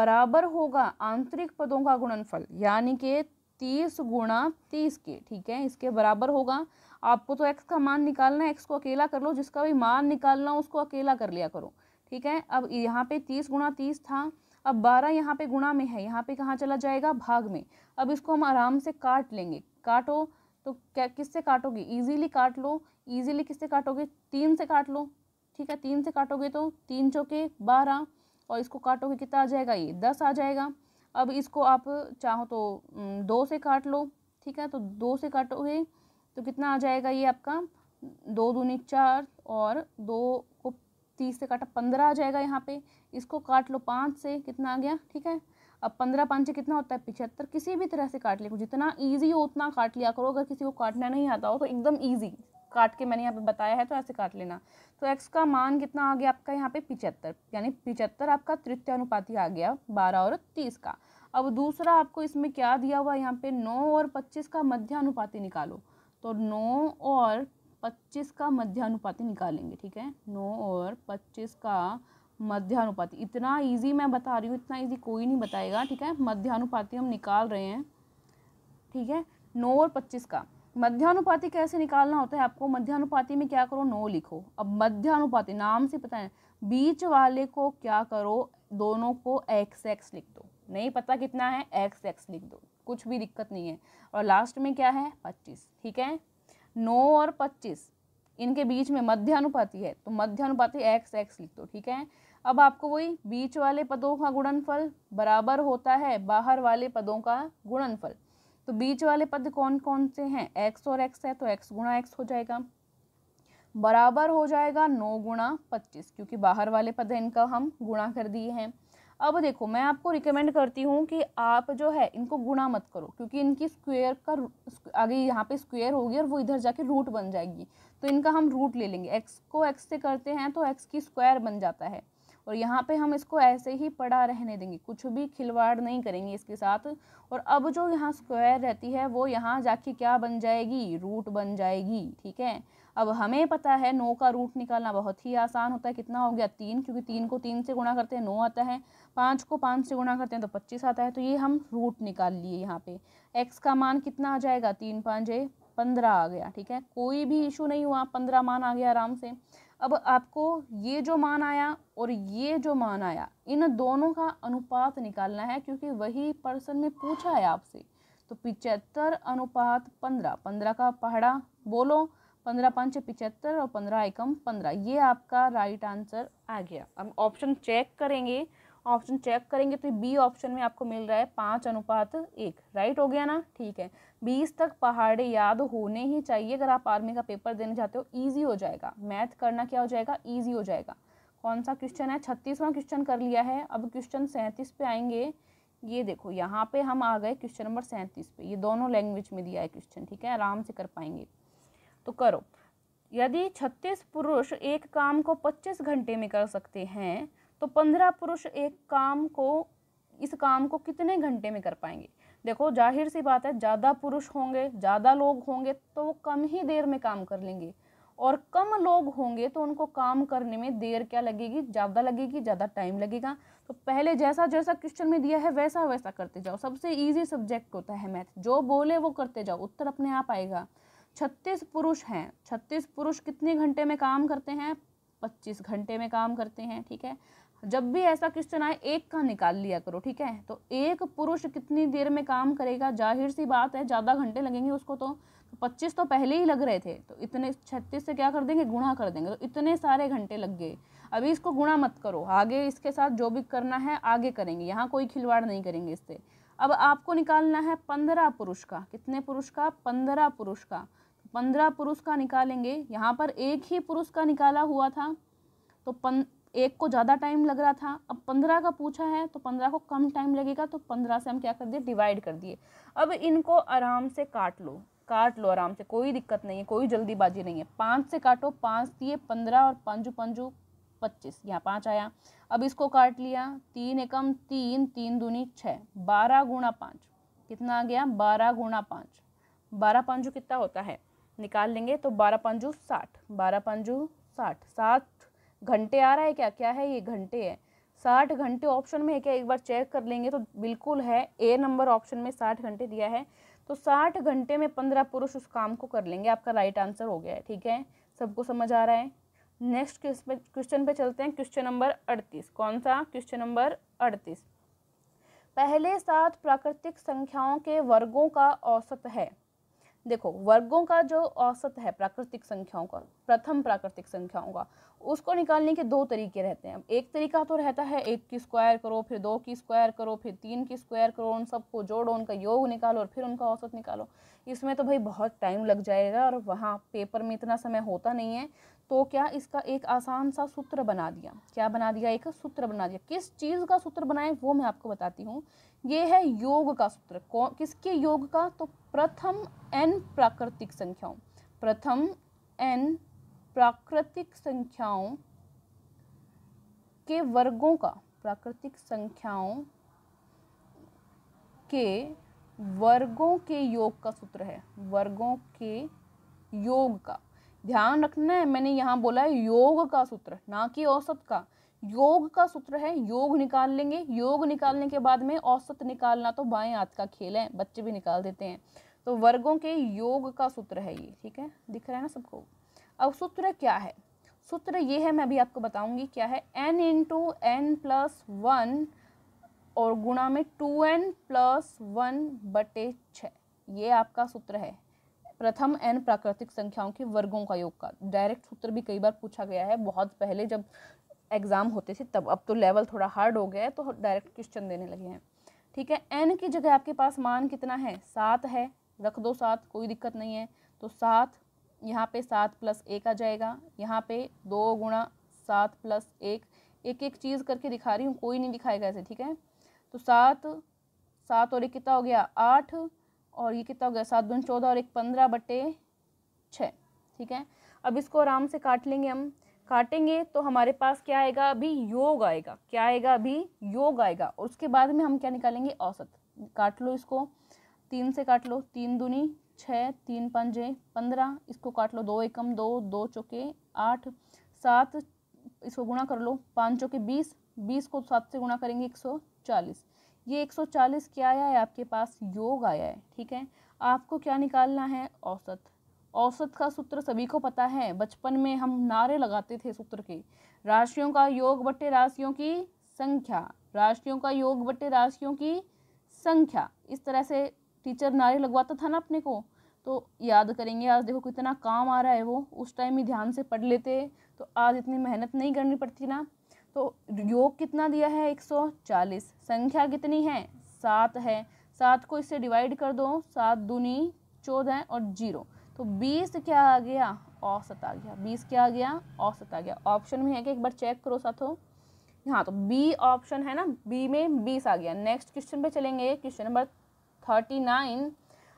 बराबर होगा आंतरिक पदों का गुणनफल यानी कि तीस गुणा तीस के ठीक है इसके बराबर होगा आपको तो एक्स का मान निकालना है एक्स को अकेला कर लो जिसका भी मान निकालना हो उसको अकेला कर लिया करो ठीक है अब यहाँ पे तीस गुणा तीस था अब बारह यहाँ पे गुणा में है यहाँ पे कहाँ चला जाएगा भाग में अब इसको हम आराम से काट लेंगे काटो तो क्या किससे काटोगे ईजिली काट लो ईजिली किससे काटोगे तीन से काट लो ठीक है तीन से काटोगे तो तीन चौके बारह और इसको काटोगे कितना आ जाएगा ये दस आ जाएगा अब इसको आप चाहो तो दो से काट लो ठीक है तो दो से काटोगे तो कितना आ जाएगा ये आपका दो दूनी चार और दो को तीस से काटा पंद्रह आ जाएगा यहाँ पे इसको काट लो पाँच से कितना आ गया ठीक है अब पंद्रह पाँच से कितना होता है पिछहत्तर किसी भी तरह से काट लिया जितना ईजी हो उतना काट लिया करो अगर किसी को काटना नहीं आता हो तो एकदम ईजी काट के मैंने यहाँ पे बताया है तो ऐसे काट लेना तो एक्स का मान कितना आ गया आपका यहाँ पे पिचहत्तर यानी पिचहत्तर आपका तृतीय अनुपाति आ गया बारह और तीस का अब दूसरा आपको इसमें क्या दिया हुआ यहाँ पे नौ और पच्चीस का मध्य अनुपाति निकालो तो नौ और पच्चीस का अनुपाति निकालेंगे ठीक है नौ और पच्चीस का अनुपाति इतना इजी मैं बता रही हूँ इतना इजी कोई नहीं बताएगा ठीक है मध्यानुपाती हम निकाल रहे हैं ठीक है नौ और पच्चीस का मध्यानुपाति कैसे निकालना होता है आपको मध्यानुपाति में क्या करो नो लिखो अब मध्यानुपाति नाम से पता है बीच वाले को क्या करो दोनों को एक्स एक्स लिख दो नहीं पता कितना है एक्स एक्स लिख दो कुछ भी दिक्कत नहीं है और लास्ट में क्या है पच्चीस ठीक है नो और पच्चीस इनके बीच में मध्यानुपाति है तो मध्यानुपाति एक्स एक्स लिख दो ठीक है अब आपको वही बीच वाले पदों का गुणनफल बराबर होता है बाहर वाले पदों का गुणनफल तो बीच वाले पद कौन कौन से हैं एक्स और एक्स है तो एक्स गुणा एक्स हो जाएगा बराबर हो जाएगा नौ गुणा पच्चीस क्योंकि बाहर वाले पद इनका हम गुणा कर दिए हैं अब देखो मैं आपको रिकमेंड करती हूँ कि आप जो है इनको गुणा मत करो क्योंकि इनकी स्क्वेयर का आगे यहाँ पे स्क्वेयर होगी और वो इधर जाके रूट बन जाएगी तो इनका हम रूट ले लेंगे एक्स को एक्स से करते हैं तो एक्स की स्क्वायर बन जाता है और यहाँ पे हम इसको ऐसे ही पड़ा रहने देंगे कुछ भी खिलवाड़ नहीं करेंगे इसके साथ और अब जो यहाँ स्क्वायर रहती है वो यहाँ जाके क्या बन जाएगी रूट बन जाएगी ठीक है अब हमें पता है नौ का रूट निकालना बहुत ही आसान होता है कितना हो गया तीन क्योंकि तीन को तीन से गुणा करते हैं नौ आता है पाँच को पाँच से गुणा करते हैं तो पच्चीस आता है तो ये हम रूट निकाल लिए यहाँ पे एक्स का मान कितना आ जाएगा तीन पाँच पंद्रह आ गया ठीक है कोई भी इशू नहीं हुआ पंद्रह मान आ गया आराम से अब आपको ये जो मान आया और ये जो मान आया इन दोनों का अनुपात निकालना है क्योंकि वही पर्सन में पूछा है आपसे तो पिचहत्तर अनुपात पंद्रह पंद्रह का पहाड़ा बोलो पंद्रह पंच पिचहत्तर और पंद्रह एकम पंद्रह ये आपका राइट आंसर आ गया अब ऑप्शन चेक करेंगे ऑप्शन चेक करेंगे तो बी ऑप्शन में आपको मिल रहा है पाँच अनुपात एक राइट हो गया ना ठीक है बीस तक पहाड़े याद होने ही चाहिए अगर आप आर्मी का पेपर देने जाते हो ईजी हो जाएगा मैथ करना क्या हो जाएगा ईजी हो जाएगा कौन सा क्वेश्चन है छत्तीसवां क्वेश्चन कर लिया है अब क्वेश्चन सैंतीस पे आएंगे ये देखो यहाँ पे हम आ गए क्वेश्चन नंबर सैंतीस पे ये दोनों लैंग्वेज में दिया है क्वेश्चन ठीक है आराम से कर पाएंगे तो करो यदि छत्तीस पुरुष एक काम को पच्चीस घंटे में कर सकते हैं तो पंद्रह पुरुष एक काम को इस काम को कितने घंटे में कर पाएंगे देखो जाहिर सी बात है ज़्यादा पुरुष होंगे ज़्यादा लोग होंगे तो वो कम ही देर में काम कर लेंगे और कम लोग होंगे तो उनको काम करने में देर क्या लगेगी ज़्यादा लगेगी ज़्यादा टाइम लगेगा तो पहले जैसा जैसा क्वेश्चन में दिया है वैसा वैसा करते जाओ सबसे ईजी सब्जेक्ट होता है मैथ जो बोले वो करते जाओ उत्तर अपने आप आएगा छत्तीस पुरुष हैं छत्तीस पुरुष कितने घंटे में काम करते हैं पच्चीस घंटे में काम करते हैं ठीक है जब भी ऐसा क्वेश्चन आए एक का निकाल लिया करो ठीक है तो एक पुरुष कितनी देर में काम करेगा जाहिर सी बात है ज़्यादा घंटे लगेंगे उसको तो।, तो पच्चीस तो पहले ही लग रहे थे तो इतने छत्तीस से क्या कर देंगे गुणा कर देंगे तो इतने सारे घंटे लग गए अभी इसको गुणा मत करो आगे इसके साथ जो भी करना है आगे करेंगे यहाँ कोई खिलवाड़ नहीं करेंगे इससे अब आपको निकालना है पंद्रह पुरुष का कितने पुरुष का पंद्रह पुरुष का पंद्रह पुरुष का निकालेंगे यहाँ पर एक ही पुरुष का निकाला हुआ था तो पन एक को ज़्यादा टाइम लग रहा था अब पंद्रह का पूछा है तो पंद्रह को कम टाइम लगेगा तो पंद्रह से हम क्या कर दिए डिवाइड कर दिए अब इनको आराम से काट लो काट लो आराम से कोई दिक्कत नहीं है कोई जल्दीबाजी नहीं है पाँच से काटो पाँच दिए पंद्रह और पंजू पंजू पच्चीस यहाँ पाँच आया अब इसको काट लिया तीन एकम तीन तीन दूनी छः बारह गुणा पाँच कितना आ गया बारह गुणा पाँच बारह पंजू कितना होता है निकाल लेंगे तो बारह पंजू साठ बारह पंजू साठ साठ घंटे आ रहा है क्या क्या है ये घंटे है साठ घंटे ऑप्शन में है क्या एक बार चेक कर लेंगे तो बिल्कुल है ए नंबर ऑप्शन में साठ घंटे दिया है तो साठ घंटे में पंद्रह पुरुष उस काम को कर लेंगे आपका राइट आंसर हो गया है ठीक है सबको समझ आ रहा है नेक्स्ट क्वेश्चन पे चलते हैं क्वेश्चन नंबर अड़तीस कौन सा क्वेश्चन नंबर अड़तीस पहले सात प्राकृतिक संख्याओं के वर्गों का औसत है देखो वर्गों का जो औसत है प्राकृतिक संख्याओं का प्रथम प्राकृतिक संख्याओं का उसको निकालने के दो तरीके रहते हैं एक तरीका तो रहता है एक की स्क्वायर करो फिर दो की स्क्वायर करो फिर तीन की स्क्वायर करो उन सबको जोड़ो उनका योग निकालो और फिर उनका औसत निकालो इसमें तो भाई बहुत टाइम लग जाएगा और वहाँ पेपर में इतना समय होता नहीं है तो क्या इसका एक आसान सा सूत्र बना दिया क्या बना दिया एक सूत्र बना दिया किस चीज़ का सूत्र बनाए वो मैं आपको बताती हूँ ये है योग का सूत्र कौन किसके योग का तो प्रथम एन प्राकृतिक संख्याओं प्रथम एन प्राकृतिक संख्याओं के वर्गों का प्राकृतिक संख्याओं के वर्गों के योग का सूत्र है वर्गों के योग का ध्यान रखना है मैंने यहाँ बोला है योग का सूत्र ना कि औसत का योग का सूत्र है योग निकाल लेंगे योग निकालने के बाद में औसत निकालना तो बाएं हाथ का खेल है बच्चे भी निकाल देते हैं तो वर्गों के योग का सूत्र है ये ठीक है दिख रहा है ना सबको अब सूत्र क्या है सूत्र ये है मैं अभी आपको बताऊंगी क्या है N into N plus one और गुणा में टू एन प्लस वन बटे छ ये आपका सूत्र है प्रथम एन प्राकृतिक संख्याओं के वर्गों का योग का डायरेक्ट सूत्र भी कई बार पूछा गया है बहुत पहले जब एग्ज़ाम होते थे तब अब तो लेवल थोड़ा हार्ड हो गया है तो डायरेक्ट क्वेश्चन देने लगे हैं ठीक है एन की जगह आपके पास मान कितना है सात है रख दो सात कोई दिक्कत नहीं है तो सात यहाँ पे सात प्लस एक आ जाएगा यहाँ पे दो गुणा सात प्लस एक एक एक चीज़ करके दिखा रही हूँ कोई नहीं दिखाएगा ऐसे ठीक है तो सात सात और एक कितना हो गया आठ और ये कितना हो गया सात दून चौदह और एक पंद्रह बटे छः ठीक है अब इसको आराम से काट लेंगे हम काटेंगे तो हमारे पास क्या आएगा अभी योग आएगा क्या आएगा अभी योग आएगा और उसके बाद में हम क्या निकालेंगे औसत काट लो इसको तीन से काट लो तीन दूनी छः तीन पंजे पंद्रह इसको काट लो दो एकम दो दो चौके आठ सात इसको गुणा कर लो पाँच चौके बीस बीस को सात से गुणा करेंगे एक सौ चालीस ये एक सौ चालीस क्या आया है आपके पास योग आया है ठीक है आपको क्या निकालना है औसत औसत का सूत्र सभी को पता है बचपन में हम नारे लगाते थे सूत्र के राशियों का योग बट्टे राशियों की संख्या राशियों का योग बट्टे राशियों की संख्या इस तरह से टीचर नारे लगवाता था ना अपने को तो याद करेंगे आज देखो कितना काम आ रहा है वो उस टाइम ही ध्यान से पढ़ लेते तो आज इतनी मेहनत नहीं करनी पड़ती ना तो योग कितना दिया है एक सौ चालीस संख्या कितनी है सात है सात को इससे डिवाइड कर दो सात दूनी चौदह और जीरो तो बीस क्या आ गया औसत आ गया बीस क्या आ गया औसत आ गया ऑप्शन में है कि एक बार चेक करो साथों हाँ तो बी ऑप्शन है ना बी में बीस आ गया नेक्स्ट क्वेश्चन पे चलेंगे क्वेश्चन नंबर थर्टी नाइन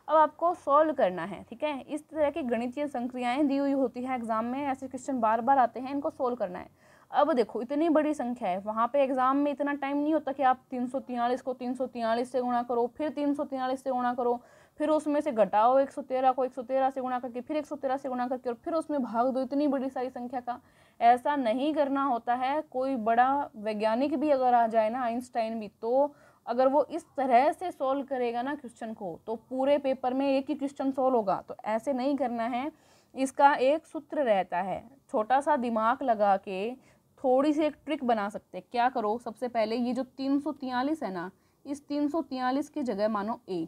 अब आपको सॉल्व करना है ठीक है इस तरह की गणितीय संक्रियाएं दी हुई होती हैं एग्जाम में ऐसे क्वेश्चन बार बार आते हैं इनको सोल्व करना है अब देखो इतनी बड़ी संख्या है वहाँ पे एग्ज़ाम में इतना टाइम नहीं होता कि आप तीन सौ तिहालीस को तीन सौ तिहालीस से गुणा करो फिर तीन सौ तिहालीस से गुणा करो फिर उसमें से घटाओ एक सौ तेरह को एक सौ तेरह से गुणा करके फिर एक सौ तेरह से गुणा करके और फिर उसमें भाग दो इतनी बड़ी सारी संख्या का ऐसा नहीं करना होता है कोई बड़ा वैज्ञानिक भी अगर आ जाए ना आइंस्टाइन भी तो अगर वो इस तरह से सोल्व करेगा ना क्वेश्चन को तो पूरे पेपर में एक ही क्वेश्चन सोल्व होगा तो ऐसे नहीं करना है इसका एक सूत्र रहता है छोटा सा दिमाग लगा के थोड़ी सी एक ट्रिक बना सकते हैं क्या करो सबसे पहले ये जो तीन सौ तियालीस है ना इस तीन सौ तियालीस की जगह मानो ए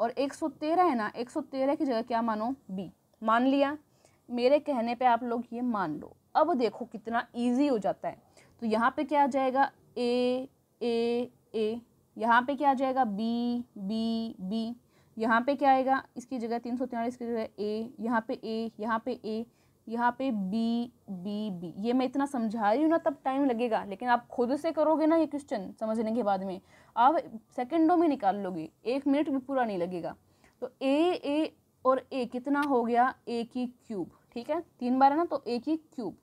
और एक सौ तेरह है ना एक सौ तेरह की जगह क्या मानो बी मान लिया मेरे कहने पे आप लोग ये मान लो अब देखो कितना इजी हो जाता है तो यहाँ पे क्या आ जाएगा ए ए ए यहाँ पे क्या आ जाएगा बी बी बी यहाँ पे क्या आएगा इसकी जगह तीन सौ तिरालीस की जगह ए यहाँ पे ए यहाँ पे ए यहाँ पे बी बी बी ये मैं इतना समझा रही हूँ ना तब टाइम लगेगा लेकिन आप खुद से करोगे ना ये क्वेश्चन समझने के बाद में आप सेकेंडों में निकाल लोगे एक मिनट भी पूरा नहीं लगेगा तो ए ए और ए कितना हो गया ए की क्यूब ठीक है तीन बार है ना तो ए की cube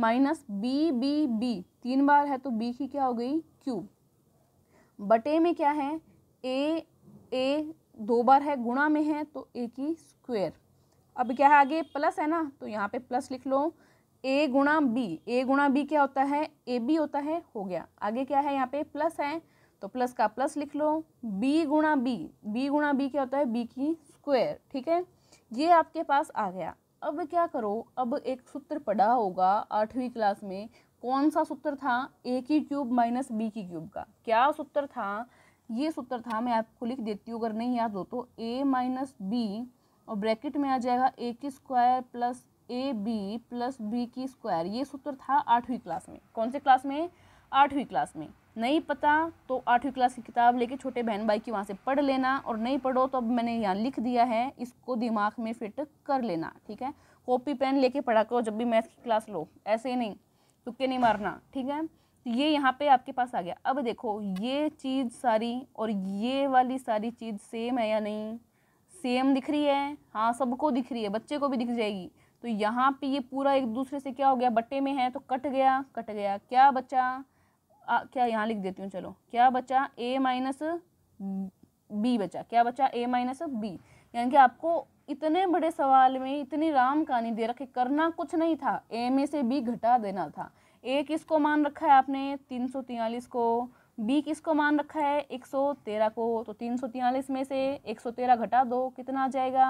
minus B B B तीन बार है तो बी की क्या हो गई क्यूब बटे में क्या है ए ए दो बार है गुणा में है तो ए की स्क्वेयर अब क्या है आगे प्लस है ना तो यहाँ पे प्लस लिख लो ए गुणा बी ए गुणा बी क्या होता है ए बी होता है हो गया आगे क्या है यहाँ पे प्लस है तो प्लस का प्लस लिख लो बी गुणा बी बी गुणा बी क्या होता है बी की स्क्वेयर ठीक है ये आपके पास आ गया अब क्या करो अब एक सूत्र पढ़ा होगा आठवीं क्लास में कौन सा सूत्र था ए की क्यूब माइनस बी की क्यूब का क्या सूत्र था ये सूत्र था मैं आपको लिख देती हूँ अगर नहीं याद हो तो ए माइनस बी और ब्रैकेट में आ जाएगा ए की square plus A B plus B की स्क्वायर ये सूत्र था आठवीं क्लास में कौन से क्लास में आठवीं क्लास में नहीं पता तो आठवीं क्लास की किताब लेके छोटे बहन भाई की वहाँ से पढ़ लेना और नहीं पढ़ो तो अब मैंने यहाँ लिख दिया है इसको दिमाग में फिट कर लेना ठीक है कॉपी पेन लेके पढ़ा करो जब भी मैथ की क्लास लो ऐसे ही नहीं तुक्के नहीं मारना ठीक है तो ये यहाँ पे आपके पास आ गया अब देखो ये चीज़ सारी और ये वाली सारी चीज़ सेम है या नहीं सेम दिख रही है हाँ सबको दिख रही है बच्चे को भी दिख जाएगी तो यहाँ पे ये पूरा एक दूसरे से क्या हो गया बट्टे में है तो कट गया कट गया क्या बचा आ, क्या यहाँ लिख देती हूँ चलो क्या बचा ए माइनस बी बचा क्या बचा ए माइनस बी यानी कि आपको इतने बड़े सवाल में इतनी राम कहानी दे रखी करना कुछ नहीं था ए में से बी घटा देना था ए किसको मान रखा है आपने तीन सौ तियालीस को बी किसको मान रखा है एक सौ तेरह को तो तीन सौ तियालीस में से एक सौ तेरह घटा दो कितना आ जाएगा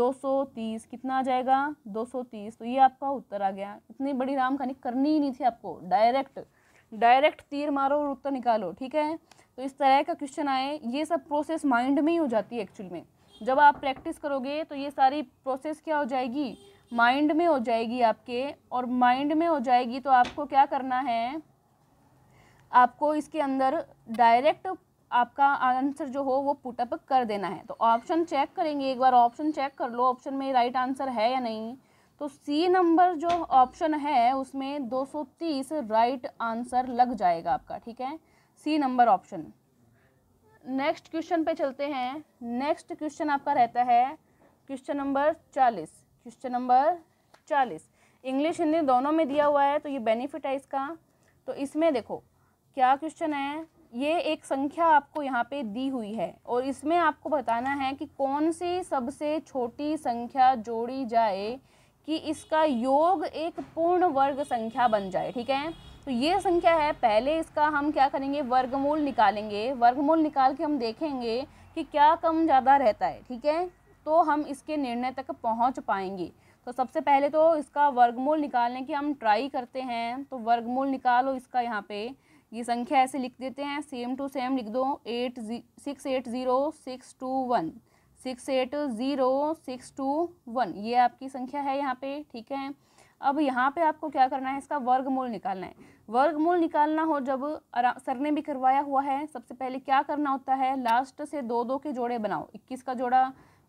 दो सौ तीस कितना आ जाएगा दो सौ तीस तो ये आपका उत्तर आ गया इतनी बड़ी राम कहानी करनी ही नहीं थी आपको डायरेक्ट डायरेक्ट तीर मारो और उत्तर निकालो ठीक है तो इस तरह का क्वेश्चन आए ये सब प्रोसेस माइंड में ही हो जाती है एक्चुअल में जब आप प्रैक्टिस करोगे तो ये सारी प्रोसेस क्या हो जाएगी माइंड में हो जाएगी आपके और माइंड में हो जाएगी तो आपको क्या करना है आपको इसके अंदर डायरेक्ट आपका आंसर जो हो वो पुटअप कर देना है तो ऑप्शन चेक करेंगे एक बार ऑप्शन चेक कर लो ऑप्शन में राइट आंसर है या नहीं तो सी नंबर जो ऑप्शन है उसमें 230 राइट आंसर लग जाएगा आपका ठीक है C number option next question पे चलते हैं नेक्स्ट क्वेश्चन आपका रहता है क्वेश्चन नंबर चालीस क्वेश्चन नंबर चालीस इंग्लिश हिंदी दोनों में दिया हुआ है तो ये बेनिफिट है इसका तो इसमें देखो क्या क्वेश्चन है ये एक संख्या आपको यहाँ पे दी हुई है और इसमें आपको बताना है कि कौन सी सबसे छोटी संख्या जोड़ी जाए कि इसका योग एक पूर्ण वर्ग संख्या बन जाए ठीक है तो ये संख्या है पहले इसका हम क्या करेंगे वर्गमूल निकालेंगे वर्गमूल निकाल के हम देखेंगे कि क्या कम ज़्यादा रहता है ठीक है तो हम इसके निर्णय तक पहुंच पाएंगे तो सबसे पहले तो इसका वर्गमूल निकालने की हम ट्राई करते हैं तो वर्गमूल निकालो इसका यहाँ पे ये संख्या ऐसे लिख देते हैं सेम टू सेम लिख दो eight G six eight zero six two one six eight zero six two one ये आपकी संख्या है यहाँ पे ठीक है अब यहाँ पे आपको क्या करना है इसका वर्गमूल निकालना है वर्गमूल निकालना हो जब सर ने भी करवाया हुआ है सबसे पहले क्या करना होता है लास्ट से दो दो के जोड़े बनाओ इक्कीस का जोड़ा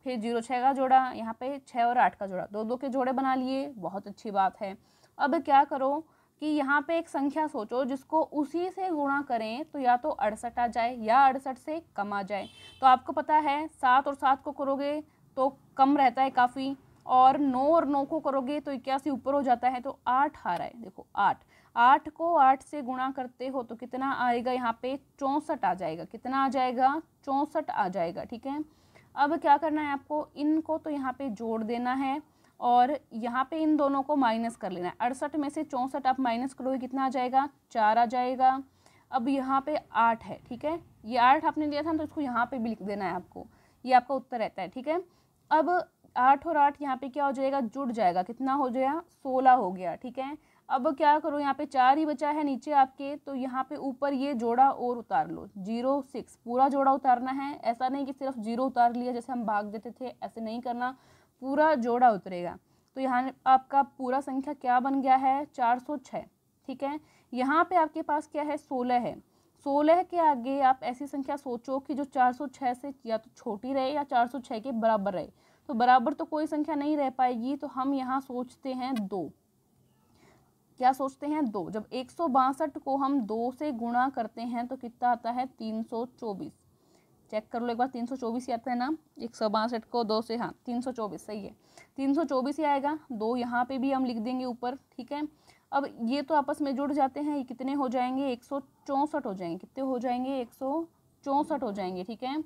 फिर जीरो छः का जोड़ा यहाँ पे छः और आठ का जोड़ा दो दो के जोड़े बना लिए बहुत अच्छी बात है अब क्या करो कि यहाँ पे एक संख्या सोचो जिसको उसी से गुणा करें तो या तो अड़सठ आ जाए या अड़सठ से कम आ जाए तो आपको पता है सात और सात को करोगे तो कम रहता है काफ़ी और नौ और नौ को करोगे तो इक्यासी ऊपर हो जाता है तो आठ आ रहा है देखो आठ आठ को आठ से गुणा करते हो तो कितना आएगा यहाँ पे चौंसठ आ जाएगा कितना आ जाएगा चौंसठ आ जाएगा ठीक है अब क्या करना है आपको इनको तो यहाँ पे जोड़ देना है और यहाँ पे इन दोनों को माइनस कर लेना है अड़सठ में से चौंसठ आप माइनस करोगे कितना आ जाएगा चार आ जाएगा अब यहाँ पे आठ है ठीक है ये आठ आपने दिया था तो इसको यहाँ पे भी लिख देना है आपको ये आपका उत्तर रहता है ठीक है अब आठ और आठ यहाँ पे क्या हो जाएगा जुड़ जाएगा कितना हो जाएगा सोलह हो गया ठीक है अब क्या करो यहाँ पे चार ही बचा है नीचे आपके तो यहाँ पे ऊपर ये जोड़ा और उतार लो जीरो सिक्स पूरा जोड़ा उतारना है ऐसा नहीं कि सिर्फ जीरो उतार लिया जैसे हम भाग देते थे ऐसे नहीं करना पूरा जोड़ा उतरेगा तो यहाँ आपका पूरा संख्या क्या बन गया है चार सौ छः ठीक है यहाँ पे आपके पास क्या है सोलह है सोलह के आगे आप ऐसी संख्या सोचो कि जो चार सौ छः से या तो छोटी रहे या चार सौ छः के बराबर रहे तो बराबर तो कोई संख्या नहीं रह पाएगी तो हम यहाँ सोचते हैं दो क्या सोचते हैं दो जब एक को हम दो से गुणा करते हैं तो कितना आता है तीन चेक कर लो एक बार तीन सौ चौबीस ही आता है ना एक सौ बासठ को दो से हाँ तीन सौ चौबीस सही है तीन सौ चौबीस ही आएगा दो यहाँ पे भी हम लिख देंगे ऊपर ठीक है अब ये तो आपस में जुड़ जाते हैं ये कितने हो जाएंगे एक सौ हो जाएंगे कितने हो जाएंगे एक सौ हो जाएंगे ठीक है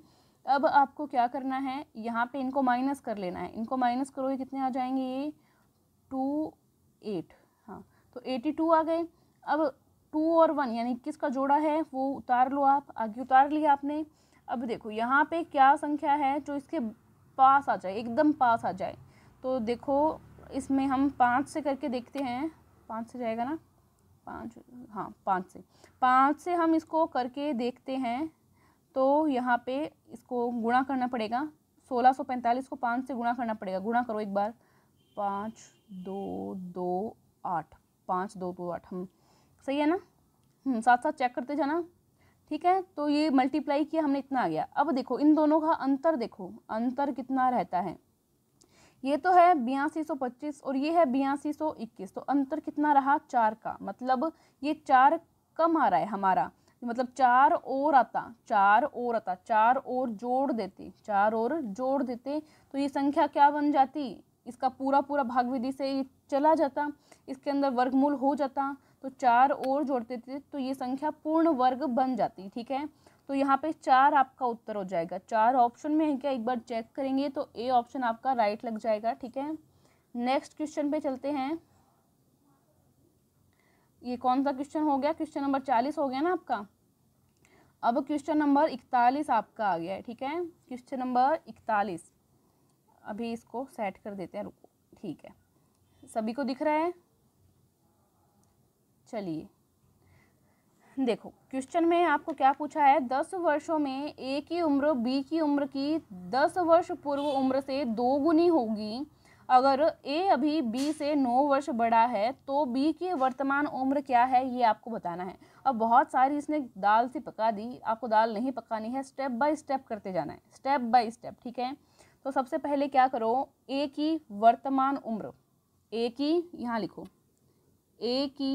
तब आपको क्या करना है यहाँ पे इनको माइनस कर लेना है इनको माइनस करोगे कितने आ जाएंगे ये टू एट हाँ तो एटी टू आ गए अब टू और वन यानी इक्कीस का जोड़ा है वो उतार लो आप आगे उतार लिया आपने अब देखो यहाँ पे क्या संख्या है जो इसके पास आ जाए एकदम पास आ जाए तो देखो इसमें हम पाँच से करके देखते हैं पाँच से जाएगा ना पाँच हाँ पाँच से पाँच से हम इसको करके देखते हैं तो यहाँ पे इसको गुणा करना पड़ेगा सोलह सौ पैंतालीस को पाँच से गुणा करना पड़ेगा गुणा करो एक बार पाँच दो दो आठ पाँच दो दो आठ हम सही है ना साथ साथ चेक करते जाना ठीक है तो ये मल्टीप्लाई किया हमने इतना आ गया अब देखो इन दोनों का अंतर देखो अंतर कितना रहता है ये तो है बयासी सौ पच्चीस और ये है बयासी सौ इक्कीस तो अंतर कितना रहा चार का मतलब ये चार कम आ रहा है हमारा मतलब चार और आता चार और आता चार और जोड़ देते चार और जोड़ देते तो ये संख्या क्या बन जाती इसका पूरा पूरा भाग विधि से चला जाता इसके अंदर वर्गमूल हो जाता तो चार और जोड़ते थे तो ये संख्या पूर्ण वर्ग बन जाती ठीक है तो यहाँ पे चार आपका उत्तर हो जाएगा चार ऑप्शन में है क्या एक बार चेक करेंगे तो ए ऑप्शन आपका राइट लग जाएगा ठीक है नेक्स्ट क्वेश्चन पे चलते हैं ये कौन सा क्वेश्चन हो गया क्वेश्चन नंबर चालीस हो गया ना आपका अब क्वेश्चन नंबर इकतालीस आपका आ गया है ठीक है क्वेश्चन नंबर इकतालीस अभी इसको सेट कर देते हैं रुको ठीक है सभी को दिख रहा है चलिए देखो क्वेश्चन में आपको क्या पूछा है दस वर्षों में ए की उम्र बी की उम्र की दस वर्ष पूर्व उम्र से दो गुनी होगी अगर ए अभी बी से नौ वर्ष बड़ा है तो बी की वर्तमान उम्र क्या है ये आपको बताना है अब बहुत सारी इसने दाल सी पका दी आपको दाल नहीं पकानी है स्टेप बाय स्टेप करते जाना है स्टेप बाय स्टेप ठीक है तो सबसे पहले क्या करो ए की वर्तमान उम्र ए की यहाँ लिखो ए की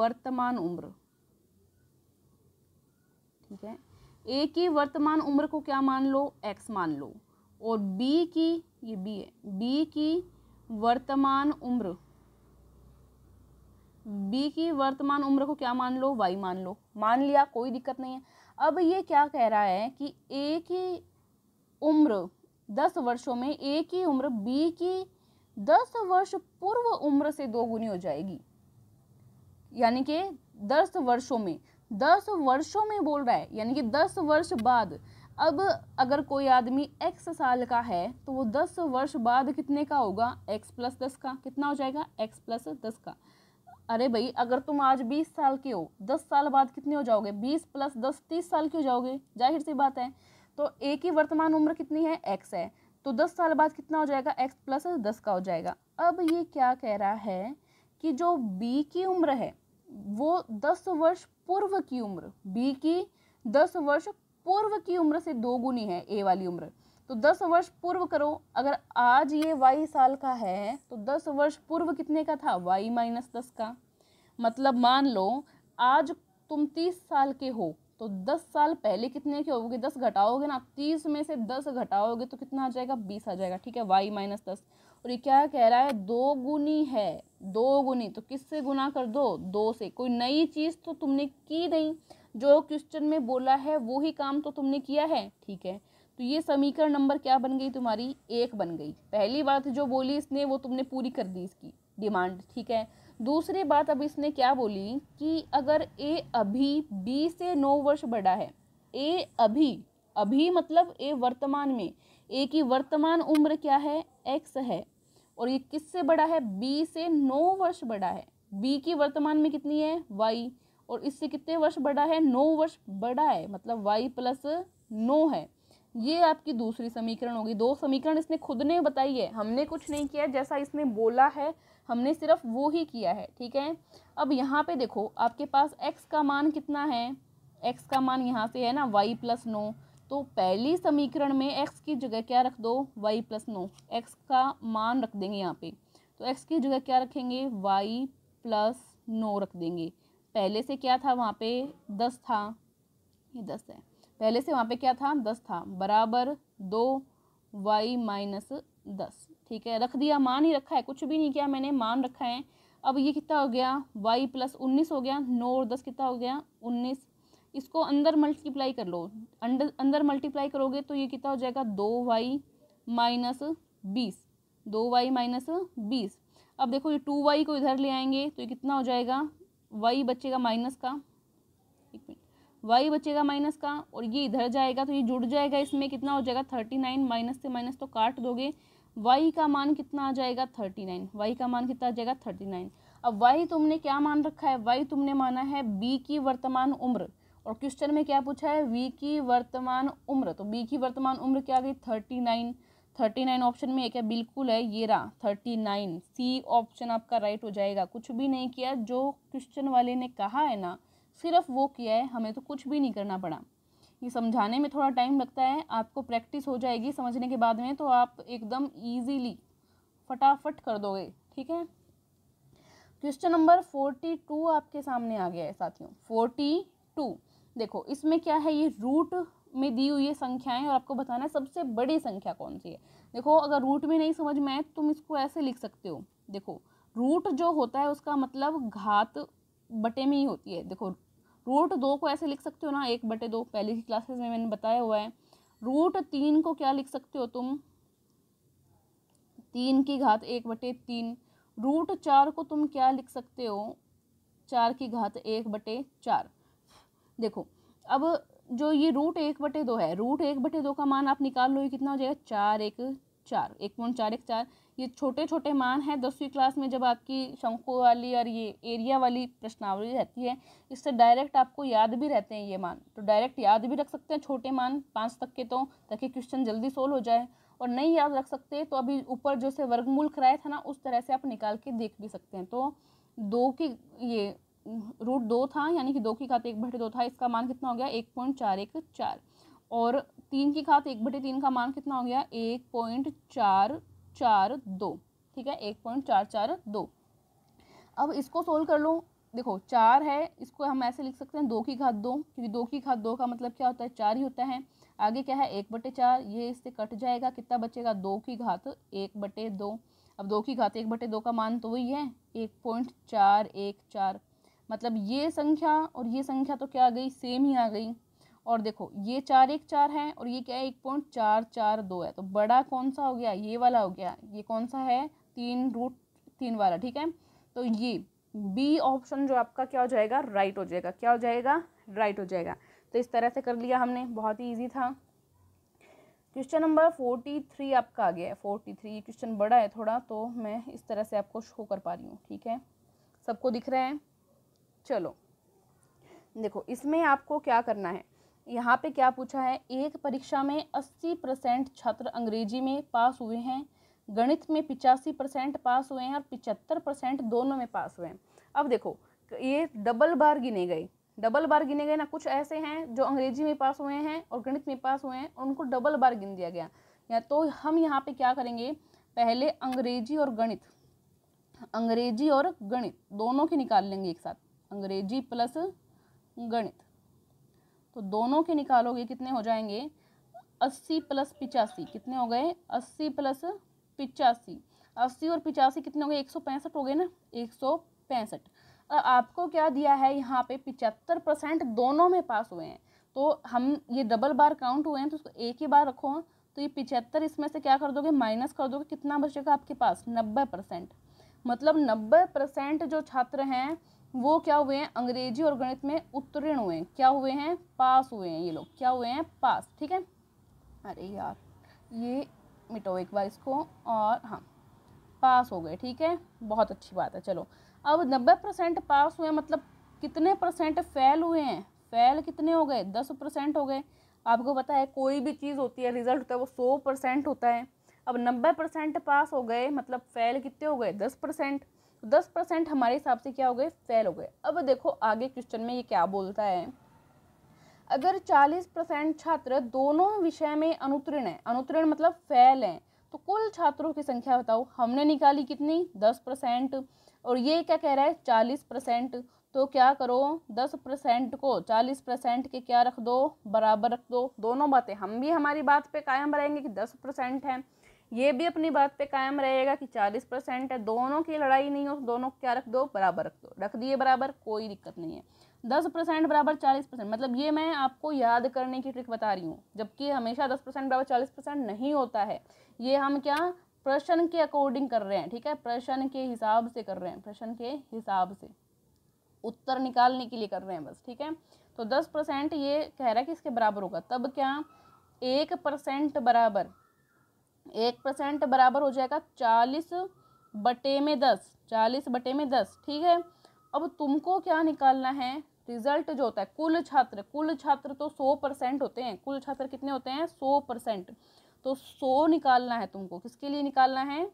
वर्तमान उम्र ठीक है ए की वर्तमान उम्र को क्या मान लो एक्स मान लो और बी की ये बी है बी की वर्तमान उम्र बी की वर्तमान उम्र को क्या मान लो वाई मान लो मान लिया कोई दिक्कत नहीं है अब ये क्या कह रहा है कि ए की उम्र दस वर्षों में ए की उम्र बी की दस वर्ष पूर्व उम्र से दोगुनी हो जाएगी यानी कि दस वर्षों में दस वर्षों में बोल रहा है यानी कि दस वर्ष बाद अब अगर कोई आदमी एक्स साल का है तो वो दस वर्ष बाद कितने का होगा एक्स प्लस दस का कितना हो जाएगा एक्स प्लस दस का अरे भाई अगर तुम आज बीस साल के हो दस साल बाद कितने हो जाओगे बीस प्लस दस तीस साल के हो जाओगे जाहिर सी बात है तो ए की वर्तमान उम्र कितनी है एक्स है तो दस साल बाद कितना हो जाएगा एक्स प्लस दस का हो जाएगा अब ये क्या कह रहा है कि जो बी की उम्र है वो दस वर्ष पूर्व की उम्र बी की दस वर्ष पूर्व की उम्र से दो गुनी है ए वाली उम्र तो दस वर्ष पूर्व करो अगर आज ये वाई साल का है तो दस वर्ष पूर्व कितने का था वाई माइनस दस का मतलब मान लो आज तुम तीस साल के हो तो दस साल पहले कितने के होगे दस घटाओगे ना तीस में से दस घटाओगे तो कितना आ जाएगा बीस आ जाएगा ठीक है वाई माइनस दस और ये क्या कह रहा है दो गुनी है दो गुनी तो किससे गुना कर दो दो से कोई नई चीज़ तो तुमने की नहीं जो क्वेश्चन में बोला है वो ही काम तो तुमने किया है ठीक है तो ये समीकरण नंबर क्या बन गई तुम्हारी एक बन गई पहली बात जो बोली इसने वो तुमने पूरी कर दी इसकी डिमांड ठीक है दूसरी बात अब इसने क्या बोली कि अगर ए अभी बी से नौ वर्ष बड़ा है ए अभी अभी मतलब ए वर्तमान में ए की वर्तमान उम्र क्या है एक्स है और ये किससे बड़ा है बी से नौ वर्ष बड़ा है बी की वर्तमान में कितनी है वाई और इससे कितने वर्ष बड़ा है नौ वर्ष बड़ा है मतलब वाई प्लस नौ है ये आपकी दूसरी समीकरण होगी दो समीकरण इसने खुद ने बताई है हमने कुछ नहीं किया जैसा इसने बोला है हमने सिर्फ वो ही किया है ठीक है अब यहाँ पे देखो आपके पास x का मान कितना है x का मान यहाँ से है ना y प्लस नो तो पहली समीकरण में x की जगह क्या रख दो y प्लस नो एक्स का मान रख देंगे यहाँ पे तो x की जगह क्या रखेंगे y प्लस नो रख देंगे पहले से क्या था वहाँ पे दस था ये दस है पहले से वहाँ पे क्या था दस था बराबर दो वाई माइनस दस ठीक है रख दिया मान ही रखा है कुछ भी नहीं किया मैंने मान रखा है अब ये कितना हो गया वाई प्लस उन्नीस हो गया नौ और दस कितना हो गया उन्नीस इसको अंदर मल्टीप्लाई कर लो अंदर अंदर मल्टीप्लाई करोगे तो ये कितना हो जाएगा दो वाई माइनस बीस दो वाई माइनस बीस अब देखो ये टू वाई को इधर ले आएंगे तो ये कितना हो जाएगा वाई बचेगा माइनस का वाई बचेगा माइनस का और ये इधर जाएगा तो ये जुड़ जाएगा इसमें कितना हो जाएगा थर्टी नाइन माइनस से माइनस तो काट दोगे वाई का मान कितना आ जाएगा थर्टी नाइन वाई का मान कितना आ जाएगा थर्टी नाइन अब वाई तुमने क्या मान रखा है वाई तुमने माना है बी की वर्तमान उम्र और क्वेश्चन में क्या पूछा है वी की वर्तमान उम्र तो बी की वर्तमान उम्र क्या आ गई thirty nine thirty nine option में एक है बिल्कुल है ये रहा थर्टी नाइन सी ऑप्शन आपका राइट हो जाएगा कुछ भी नहीं किया जो क्वेश्चन वाले ने कहा है ना सिर्फ वो किया है हमें तो कुछ भी नहीं करना पड़ा ये समझाने में थोड़ा टाइम लगता है आपको प्रैक्टिस हो जाएगी समझने के बाद में तो आप एकदम ईजीली फटाफट कर दोगे ठीक है क्वेश्चन नंबर फोर्टी टू आपके सामने आ गया है साथियों फोर्टी टू देखो इसमें क्या है ये रूट में दी हुई है संख्याएं और आपको बताना है सबसे बड़ी संख्या कौन सी है देखो अगर रूट में नहीं समझ में आए तुम इसको ऐसे लिख सकते हो देखो रूट जो होता है उसका मतलब घात बटे में ही होती है देखो रूट दो को ऐसे लिख सकते हो ना एक बटे दो पहले की क्लासेस में मैंने बताया हुआ है रूट तीन को क्या लिख सकते हो तुम तीन की घात एक बटे तीन रूट चार को तुम क्या लिख सकते हो चार की घात एक बटे चार देखो अब जो ये रूट एक बटे दो है रूट एक बटे दो का मान आप निकाल लो ये कितना हो जाएगा चार एक चार एक पॉइंट चार एक चार ये छोटे छोटे मान हैं दसवीं क्लास में जब आपकी शंकु वाली और ये एरिया वाली प्रश्नावली रहती है इससे डायरेक्ट आपको याद भी रहते हैं ये मान तो डायरेक्ट याद भी रख सकते हैं छोटे मान पाँच तक के तो ताकि क्वेश्चन जल्दी सोल्व हो जाए और नहीं याद रख सकते तो अभी ऊपर जो से वर्गमूल कराया था ना उस तरह से आप निकाल के देख भी सकते हैं तो दो की ये रूट दो था यानी कि दो की खाते एक बटे दो था इसका मान कितना हो गया एक पॉइंट चार एक चार और तीन की खाते एक बटे तीन का मान कितना हो गया एक पॉइंट चार चार दो ठीक है एक पॉइंट चार चार दो अब इसको सोल्व कर लो देखो चार है इसको हम ऐसे लिख सकते हैं दो की घात दो क्योंकि दो की घात दो का मतलब क्या होता है चार ही होता है आगे क्या है एक बटे चार ये इससे कट जाएगा कितना बचेगा दो की घात एक बटे दो अब दो की घात एक बटे दो का मान तो वही है एक पॉइंट चार एक चार मतलब ये संख्या और ये संख्या तो क्या आ गई सेम ही आ गई और देखो ये चार एक चार है और ये क्या है एक पॉइंट चार चार दो है तो बड़ा कौन सा हो गया ये वाला हो गया ये कौन सा है तीन रूट तीन वाला ठीक है तो ये बी ऑप्शन जो आपका क्या हो जाएगा राइट हो जाएगा क्या हो जाएगा राइट हो जाएगा तो इस तरह से कर लिया हमने बहुत ही ईजी था क्वेश्चन नंबर फोर्टी थ्री आपका आ गया है फोर्टी थ्री ये क्वेश्चन बड़ा है थोड़ा तो मैं इस तरह से आपको शो कर पा रही हूँ ठीक है सबको दिख रहा है चलो देखो इसमें आपको क्या करना है यहाँ पे क्या पूछा है एक परीक्षा में 80 परसेंट छात्र अंग्रेजी में पास हुए हैं गणित में पिचासी परसेंट पास हुए हैं और पिचहत्तर परसेंट दोनों में पास हुए हैं अब देखो ये डबल बार गिने गए डबल बार गिने गए ना कुछ ऐसे हैं जो अंग्रेजी में पास हुए हैं और गणित में पास हुए हैं उनको डबल बार गिन दिया गया या तो हम यहाँ पे क्या करेंगे पहले अंग्रेजी और गणित अंग्रेजी और गणित दोनों के निकाल लेंगे एक साथ अंग्रेजी प्लस गणित तो दोनों के निकालोगे कितने हो जाएंगे अस्सी प्लस पिचासी कितने हो गए अस्सी प्लस पिचासी अस्सी और पिचासी कितने हो गए एक सौ पैंसठ हो गए ना एक सौ पैंसठ आपको क्या दिया है यहाँ पे पिचहत्तर परसेंट दोनों में पास हुए हैं तो हम ये डबल बार काउंट हुए हैं तो उसको एक ही बार रखो हाँ। तो ये पिचहत्तर इसमें से क्या कर दोगे माइनस कर दोगे कितना बचेगा आपके पास नब्बे परसेंट मतलब नब्बे परसेंट जो छात्र हैं वो क्या हुए हैं अंग्रेजी और गणित में उत्तीर्ण हुए हैं क्या हुए हैं पास हुए हैं ये लोग क्या हुए हैं पास ठीक है अरे यार ये मिटो एक बार इसको और हाँ पास हो गए ठीक है बहुत अच्छी बात है चलो अब नब्बे परसेंट पास हुए मतलब कितने परसेंट फेल हुए हैं फेल कितने हो गए दस परसेंट हो गए आपको पता है कोई भी चीज़ होती है रिजल्ट होता है वो सौ परसेंट होता है अब नब्बे परसेंट पास हो गए मतलब फेल कितने हो गए दस परसेंट तो दस परसेंट हमारे हिसाब से क्या हो गए फेल हो गए अब देखो आगे क्वेश्चन में ये क्या बोलता है अगर चालीस परसेंट छात्र दोनों विषय में अनुत्तीर्ण है अनुत्तीर्ण मतलब फेल हैं तो कुल छात्रों की संख्या बताओ हमने निकाली कितनी दस परसेंट और ये क्या कह रहा है चालीस परसेंट तो क्या करो दस परसेंट को चालीस परसेंट के क्या रख दो बराबर रख दो दोनों बातें हम भी हमारी बात पे कायम रहेंगे कि दस परसेंट हैं ये भी अपनी बात पे कायम रहेगा कि चालीस परसेंट है दोनों की लड़ाई नहीं हो दोनों क्या रख दो बराबर रख दो रख दिए बराबर कोई दिक्कत नहीं है दस परसेंट बराबर चालीस परसेंट मतलब ये मैं आपको याद करने की ट्रिक बता रही हूँ जबकि हमेशा दस परसेंट बराबर चालीस परसेंट नहीं होता है ये हम क्या प्रश्न के अकॉर्डिंग कर रहे हैं ठीक है प्रश्न के हिसाब से कर रहे हैं प्रश्न के हिसाब से उत्तर निकालने के लिए कर रहे हैं बस ठीक है तो दस परसेंट ये कह रहा है कि इसके बराबर होगा तब क्या एक परसेंट बराबर एक परसेंट बराबर हो जाएगा चालीस बटे में दस चालीस बटे में दस ठीक है अब तुमको क्या निकालना है रिजल्ट जो होता है कुल छात्र कुल छात्र तो सौ परसेंट होते हैं कुल छात्र कितने होते हैं सौ परसेंट तो सौ निकालना है तुमको किसके लिए निकालना है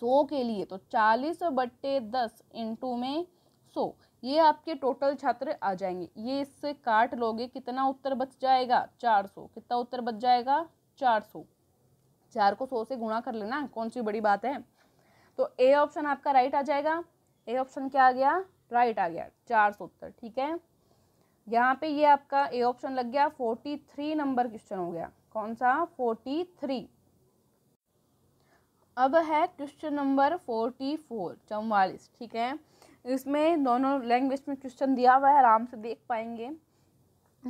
सौ के लिए तो चालीस बट्टे दस इंटू में सौ ये आपके टोटल छात्र आ जाएंगे ये इससे काट लोगे कितना उत्तर बच जाएगा चार सौ कितना उत्तर बच जाएगा चार सौ चार को सौ से गुणा कर लेना कौन सी बड़ी बात है तो ए ऑप्शन आपका राइट आ जाएगा ए ऑप्शन क्या आ गया राइट आ गया चार सौ उत्तर ठीक है यहाँ पे ये आपका ए ऑप्शन लग गया फोर्टी थ्री नंबर क्वेश्चन हो गया कौन सा फोर्टी थ्री अब है क्वेश्चन नंबर फोर्टी फोर चौवालीस ठीक है इसमें दोनों लैंग्वेज में क्वेश्चन दिया हुआ है आराम से देख पाएंगे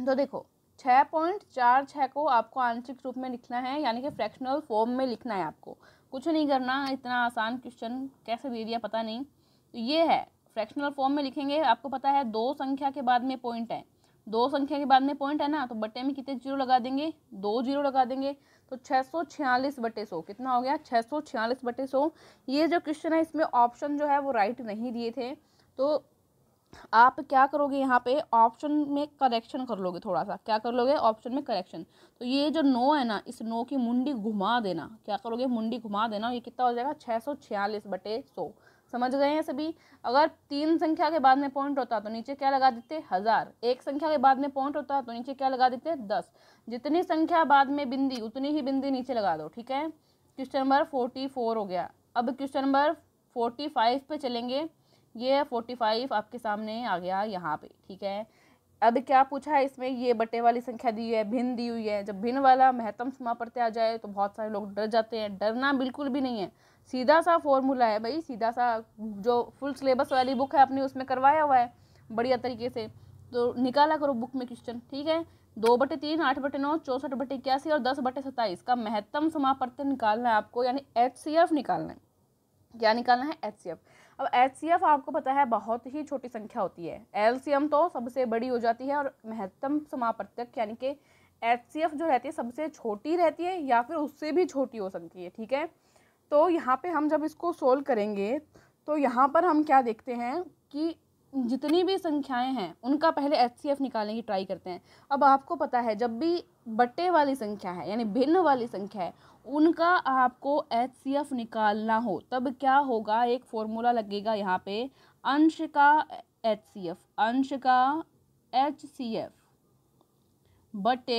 तो देखो छः पॉइंट चार छः को आपको आंशिक रूप में लिखना है यानी कि फ्रैक्शनल फॉर्म में लिखना है आपको कुछ नहीं करना इतना आसान क्वेश्चन कैसे दे दिया पता नहीं तो ये है फ्रैक्शनल फॉर्म में लिखेंगे आपको पता है दो संख्या के बाद में पॉइंट है दो संख्या के बाद में पॉइंट है ना तो बट्टे में कितने जीरो लगा देंगे दो जीरो लगा देंगे तो छः सौ छियालीस बटे सौ कितना हो गया छः सौ छियालीस बटे सौ ये जो क्वेश्चन है इसमें ऑप्शन जो है वो राइट नहीं दिए थे तो आप क्या करोगे यहाँ पे ऑप्शन में करेक्शन कर लोगे थोड़ा सा क्या कर लोगे ऑप्शन में करेक्शन तो ये जो नो है ना इस नो की मुंडी घुमा देना क्या करोगे मुंडी घुमा देना ये कितना हो जाएगा छः सौ छियालीस बटे सौ समझ गए हैं सभी अगर तीन संख्या के बाद में पॉइंट होता तो नीचे क्या लगा देते हज़ार एक संख्या के बाद में पॉइंट होता तो नीचे क्या लगा देते दस जितनी संख्या बाद में बिंदी उतनी ही बिंदी नीचे लगा दो ठीक है क्वेश्चन नंबर फोर्टी फोर हो गया अब क्वेश्चन नंबर फोर्टी फाइव पे चलेंगे ये फोर्टी फाइव आपके सामने आ गया यहाँ पे ठीक है अब क्या पूछा है इसमें ये बटे वाली संख्या दी है भिन्न दी हुई है जब भिन्न वाला महत्तम समा प्रत्यय आ जाए तो बहुत सारे लोग डर जाते हैं डरना बिल्कुल भी नहीं है सीधा सा फॉर्मूला है भाई सीधा सा जो फुल सिलेबस वाली बुक है अपने उसमें करवाया हुआ है बढ़िया तरीके से तो निकाला करो बुक में क्वेश्चन ठीक है दो बटे तीन आठ बटे नौ चौसठ बटे इक्यासी और दस बटे सत्ताईस का महत्तम समापर्तन निकालना है आपको यानी एच निकालना है क्या निकालना है एच अब एच आपको पता है बहुत ही छोटी संख्या होती है एल तो सबसे बड़ी हो जाती है और महत्तम समापर्तक यानी कि एच जो रहती है सबसे छोटी रहती है या फिर उससे भी छोटी हो सकती है ठीक है तो यहाँ पे हम जब इसको सोल्व करेंगे तो यहाँ पर हम क्या देखते हैं कि जितनी भी संख्याएं हैं उनका पहले एच सी एफ निकालने की ट्राई करते हैं अब आपको पता है जब भी बटे वाली संख्या है यानी भिन्न वाली संख्या है उनका आपको एच सी एफ निकालना हो तब क्या होगा एक फॉर्मूला लगेगा यहाँ पे अंश का एच सी एफ अंश का एच सी एफ बटे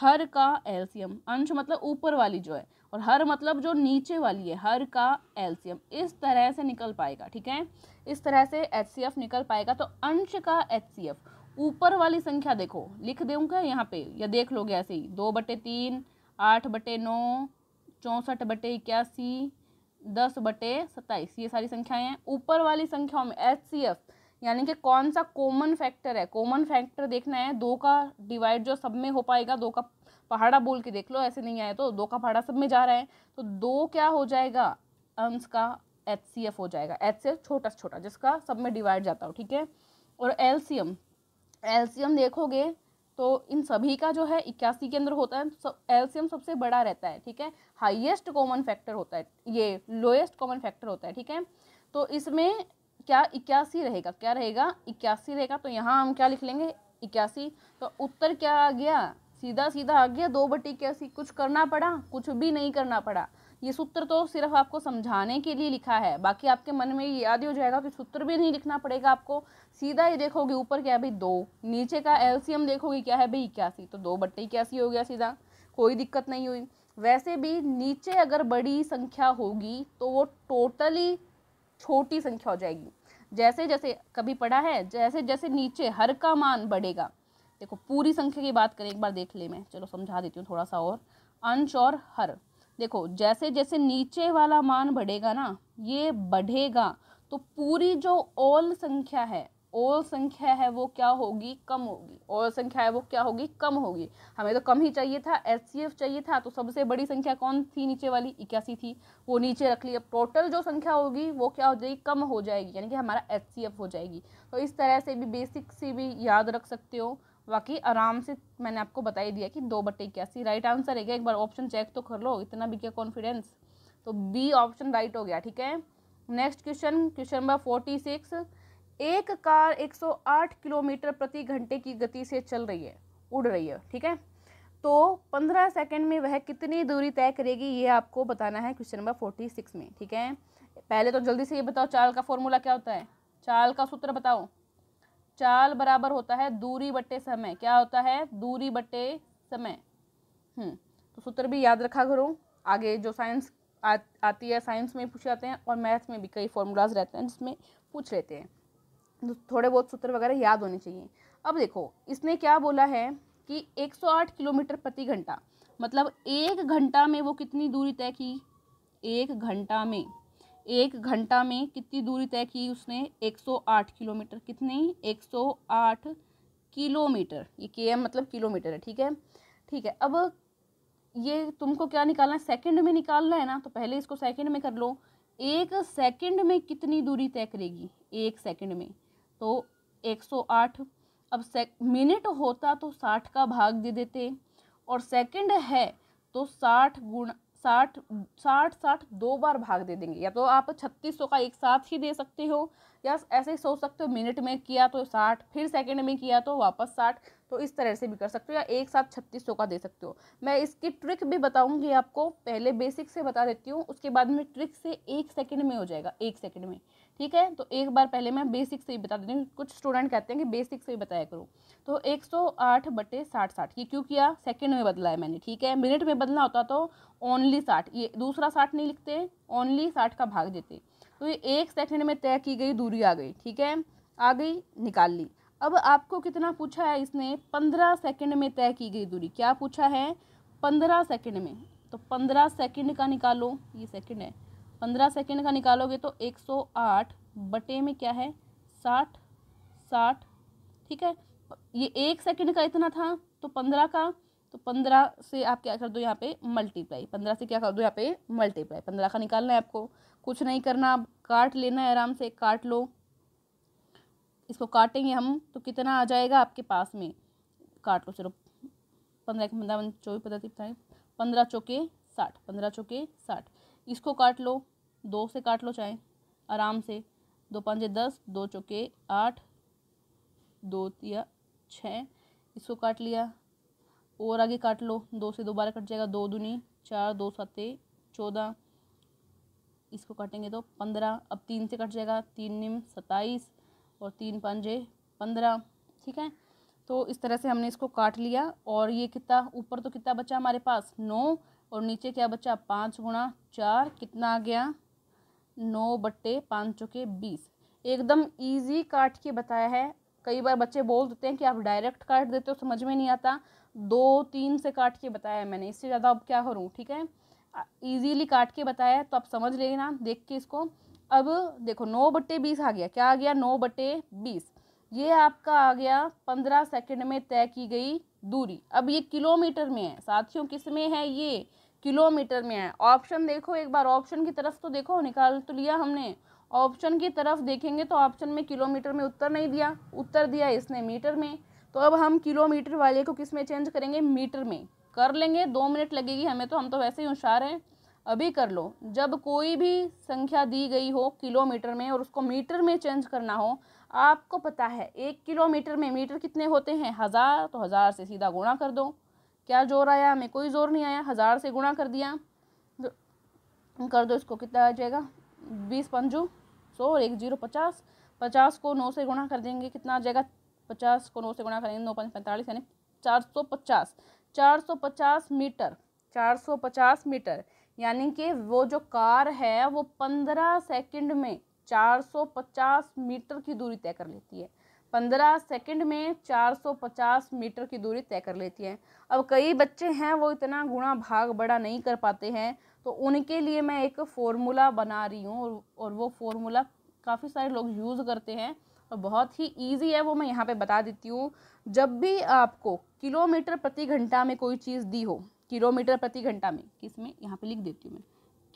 हर का एल्सियम अंश मतलब ऊपर वाली जो है और हर मतलब जो नीचे वाली है हर का एल्सियम इस तरह से निकल पाएगा ठीक है इस तरह से एच सी एफ निकल पाएगा तो अंश का एच सी एफ ऊपर वाली संख्या देखो लिख क्या यहाँ पे या देख लोगे ऐसे ही दो बटे तीन आठ बटे नौ चौंसठ बटे इक्यासी दस बटे सत्ताईस ये सारी संख्याएं हैं ऊपर वाली संख्याओं में एच सी एफ यानी कि कौन सा कॉमन फैक्टर है कॉमन फैक्टर देखना है दो का डिवाइड जो सब में हो पाएगा दो का पहाड़ा बोल के देख लो ऐसे नहीं आए तो दो का पहाड़ा सब में जा रहा है तो दो क्या हो जाएगा अंश का एच सी एफ हो जाएगा एच सी एफ छोटा से छोटा जिसका सब में डिवाइड जाता हो ठीक है और एल्सियम एल्सियम देखोगे तो इन सभी का जो है इक्यासी के अंदर होता है सब एल्सियम सबसे बड़ा रहता है ठीक है हाईएस्ट कॉमन फैक्टर होता है ये लोएस्ट कॉमन फैक्टर होता है ठीक है तो इसमें क्या इक्यासी रहेगा क्या रहेगा इक्यासी रहेगा तो यहाँ हम क्या लिख लेंगे इक्यासी तो उत्तर क्या आ गया सीधा सीधा आ गया दो बटी इक्यासी कुछ करना पड़ा कुछ भी नहीं करना पड़ा ये सूत्र तो सिर्फ आपको समझाने के लिए लिखा है बाकी आपके मन में ये याद ही हो जाएगा कि सूत्र भी नहीं लिखना पड़ेगा आपको सीधा ये देखोगे ऊपर क्या है भाई दो नीचे का एलसीएम देखोगे क्या है भाई इक्यासी तो दो बट्टे इक्यासी हो गया सीधा कोई दिक्कत नहीं हुई वैसे भी नीचे अगर बड़ी संख्या होगी तो वो टोटली छोटी संख्या हो जाएगी जैसे जैसे कभी पढ़ा है जैसे जैसे नीचे हर का मान बढ़ेगा देखो पूरी संख्या की बात करें एक बार देख ले मैं चलो समझा देती हूँ थोड़ा सा और अंश और हर देखो जैसे जैसे नीचे वाला मान बढ़ेगा ना ये बढ़ेगा तो पूरी जो ओल संख्या है ओल संख्या है वो क्या होगी कम होगी ओल संख्या है वो क्या होगी कम होगी हमें तो कम ही चाहिए था एच चाहिए था तो सबसे बड़ी संख्या कौन थी नीचे वाली इक्यासी थी वो नीचे रख लिया टोटल जो संख्या होगी वो क्या हो जाएगी कम हो जाएगी यानी कि हमारा एच हो जाएगी तो इस तरह से भी बेसिक से भी याद रख सकते हो बाकी आराम से मैंने आपको बता ही दिया कि दो बटे इक्यासी राइट आंसर है क्या एक बार ऑप्शन चेक तो कर लो इतना भी क्या कॉन्फिडेंस तो बी ऑप्शन राइट हो गया ठीक है next question question number forty six एक कार एक सौ आठ किलोमीटर प्रति घंटे की गति से चल रही है उड़ रही है ठीक है तो पंद्रह सेकेंड में वह कितनी दूरी तय करेगी ये आपको बताना है क्वेश्चन नंबर फोर्टी सिक्स में ठीक है पहले तो जल्दी से ये बताओ चाल का फॉर्मूला क्या होता है चाल का सूत्र बताओ चाल बराबर होता है दूरी बटे समय क्या होता है दूरी बटे समय हम्म तो सूत्र भी याद रखा करो आगे जो साइंस आती है साइंस में पूछ जाते हैं और मैथ्स में भी कई फॉर्मूलाज रहते हैं जिसमें पूछ लेते हैं तो थोड़े बहुत सूत्र वगैरह याद होने चाहिए अब देखो इसने क्या बोला है कि 108 किलोमीटर प्रति घंटा मतलब एक घंटा में वो कितनी दूरी तय की एक घंटा में एक घंटा में कितनी दूरी तय की उसने 108 किलोमीटर कितनी 108 किलोमीटर ये के एम मतलब किलोमीटर है ठीक है ठीक है अब ये तुमको क्या निकालना है सेकंड में निकालना है ना तो पहले इसको सेकंड में कर लो एक सेकंड में कितनी दूरी तय करेगी एक सेकंड में तो 108 अब मिनट होता तो 60 का भाग दे देते और सेकंड है तो साठ गुण साठ साठ साठ दो बार भाग दे देंगे या तो आप छत्तीस सौ का एक साथ ही दे सकते हो या ऐसे ही सोच सकते हो मिनट में किया तो साठ फिर सेकंड में किया तो वापस साठ तो इस तरह से भी कर सकते हो या एक साथ छत्तीस सौ का दे सकते हो मैं इसकी ट्रिक भी बताऊंगी आपको पहले बेसिक से बता देती हूँ उसके बाद में ट्रिक से एक सेकेंड में हो जाएगा एक सेकेंड में ठीक है तो एक बार पहले मैं बेसिक से ही बता देती हूँ कुछ स्टूडेंट कहते हैं कि बेसिक से ही बताया करो तो 108 सौ आठ बटे साठ साठ ये क्यों किया सेकंड में बदला है मैंने ठीक है मिनट में बदला होता तो ओनली साठ ये दूसरा साठ नहीं लिखते ओनली साठ का भाग देते तो ये एक सेकेंड में तय की गई दूरी आ गई ठीक है आ गई निकाल ली अब आपको कितना पूछा है इसने पंद्रह सेकेंड में तय की गई दूरी क्या पूछा है पंद्रह सेकेंड में तो पंद्रह सेकेंड का निकालो ये सेकेंड है पंद्रह सेकेंड का निकालोगे तो एक सौ आठ बटे में क्या है साठ साठ ठीक है ये एक सेकेंड का इतना था तो पंद्रह का तो पंद्रह से आप क्या कर दो यहाँ पे मल्टीप्लाई पंद्रह से क्या कर दो यहाँ पे मल्टीप्लाई पंद्रह का निकालना है आपको कुछ नहीं करना आप काट लेना है आराम से काट लो इसको काटेंगे हम तो कितना आ जाएगा आपके पास में काट लो चलो पंद्रह के पंद्रह चौबीस पंद्रह चौके साठ पंद्रह चौके साठ इसको काट लो दो से काट लो चाहे आराम से दो पाँचे दस दो चौके आठ दो या छः इसको काट लिया और आगे काट लो दो से दोबारा कट जाएगा दो दूनी चार दो सत्ते चौदह इसको काटेंगे तो पंद्रह अब तीन से कट जाएगा तीन निम सताईस और तीन पंजे पंद्रह ठीक है तो इस तरह से हमने इसको काट लिया और ये कितना ऊपर तो कितना बचा हमारे पास नौ और नीचे क्या बचा पाँच गुणा चार कितना आ गया नौ बट्टे पाँच चौके बीस एकदम ईजी काट के बताया है कई बार बच्चे बोल देते हैं कि आप डायरेक्ट काट देते हो समझ में नहीं आता दो तीन से काट के बताया है मैंने इससे ज़्यादा अब क्या करूँ ठीक है ईजीली काट के बताया है तो आप समझ लेना देख के इसको अब देखो नौ बट्टे बीस आ गया क्या आ गया नौ बट्टे बीस ये आपका आ गया पंद्रह सेकंड में तय की गई दूरी अब ये किलोमीटर में है साथियों किस में है ये किलोमीटर में है ऑप्शन देखो एक बार ऑप्शन की तरफ तो देखो निकाल तो लिया हमने ऑप्शन की तरफ देखेंगे तो ऑप्शन में किलोमीटर में उत्तर नहीं दिया उत्तर दिया इसने मीटर में तो अब हम किलोमीटर वाले को किस में चेंज करेंगे मीटर में कर लेंगे दो मिनट लगेगी हमें तो हम तो वैसे ही होशियार हैं अभी कर लो जब कोई भी संख्या दी गई हो किलोमीटर में और उसको मीटर में चेंज करना हो आपको पता है एक किलोमीटर में मीटर कितने होते हैं हज़ार तो हज़ार से सीधा गुणा कर दो क्या जोर आया हमें कोई ज़ोर नहीं आया हज़ार से गुणा कर दिया कर दो इसको कितना आ जाएगा बीस पंजू सौ और एक जीरो पचास पचास को नौ से गुणा कर देंगे कितना आ जाएगा पचास को नौ से गुणा करेंगे नौ पाँच पैंतालीस यानी चार सौ पचास चार सौ पचास मीटर चार सौ पचास मीटर यानी कि वो जो कार है वो पंद्रह सेकंड में 450 मीटर की दूरी तय कर लेती है पंद्रह सेकंड में 450 मीटर की दूरी तय कर लेती है अब कई बच्चे हैं वो इतना गुणा भाग बड़ा नहीं कर पाते हैं तो उनके लिए मैं एक फॉर्मूला बना रही हूँ और वो फॉर्मूला काफ़ी सारे लोग यूज़ करते हैं और बहुत ही ईजी है वो मैं यहाँ पे बता देती हूँ जब भी आपको किलोमीटर प्रति घंटा में कोई चीज़ दी हो किलोमीटर प्रति घंटा में किस में यहाँ पे लिख देती हूँ मैं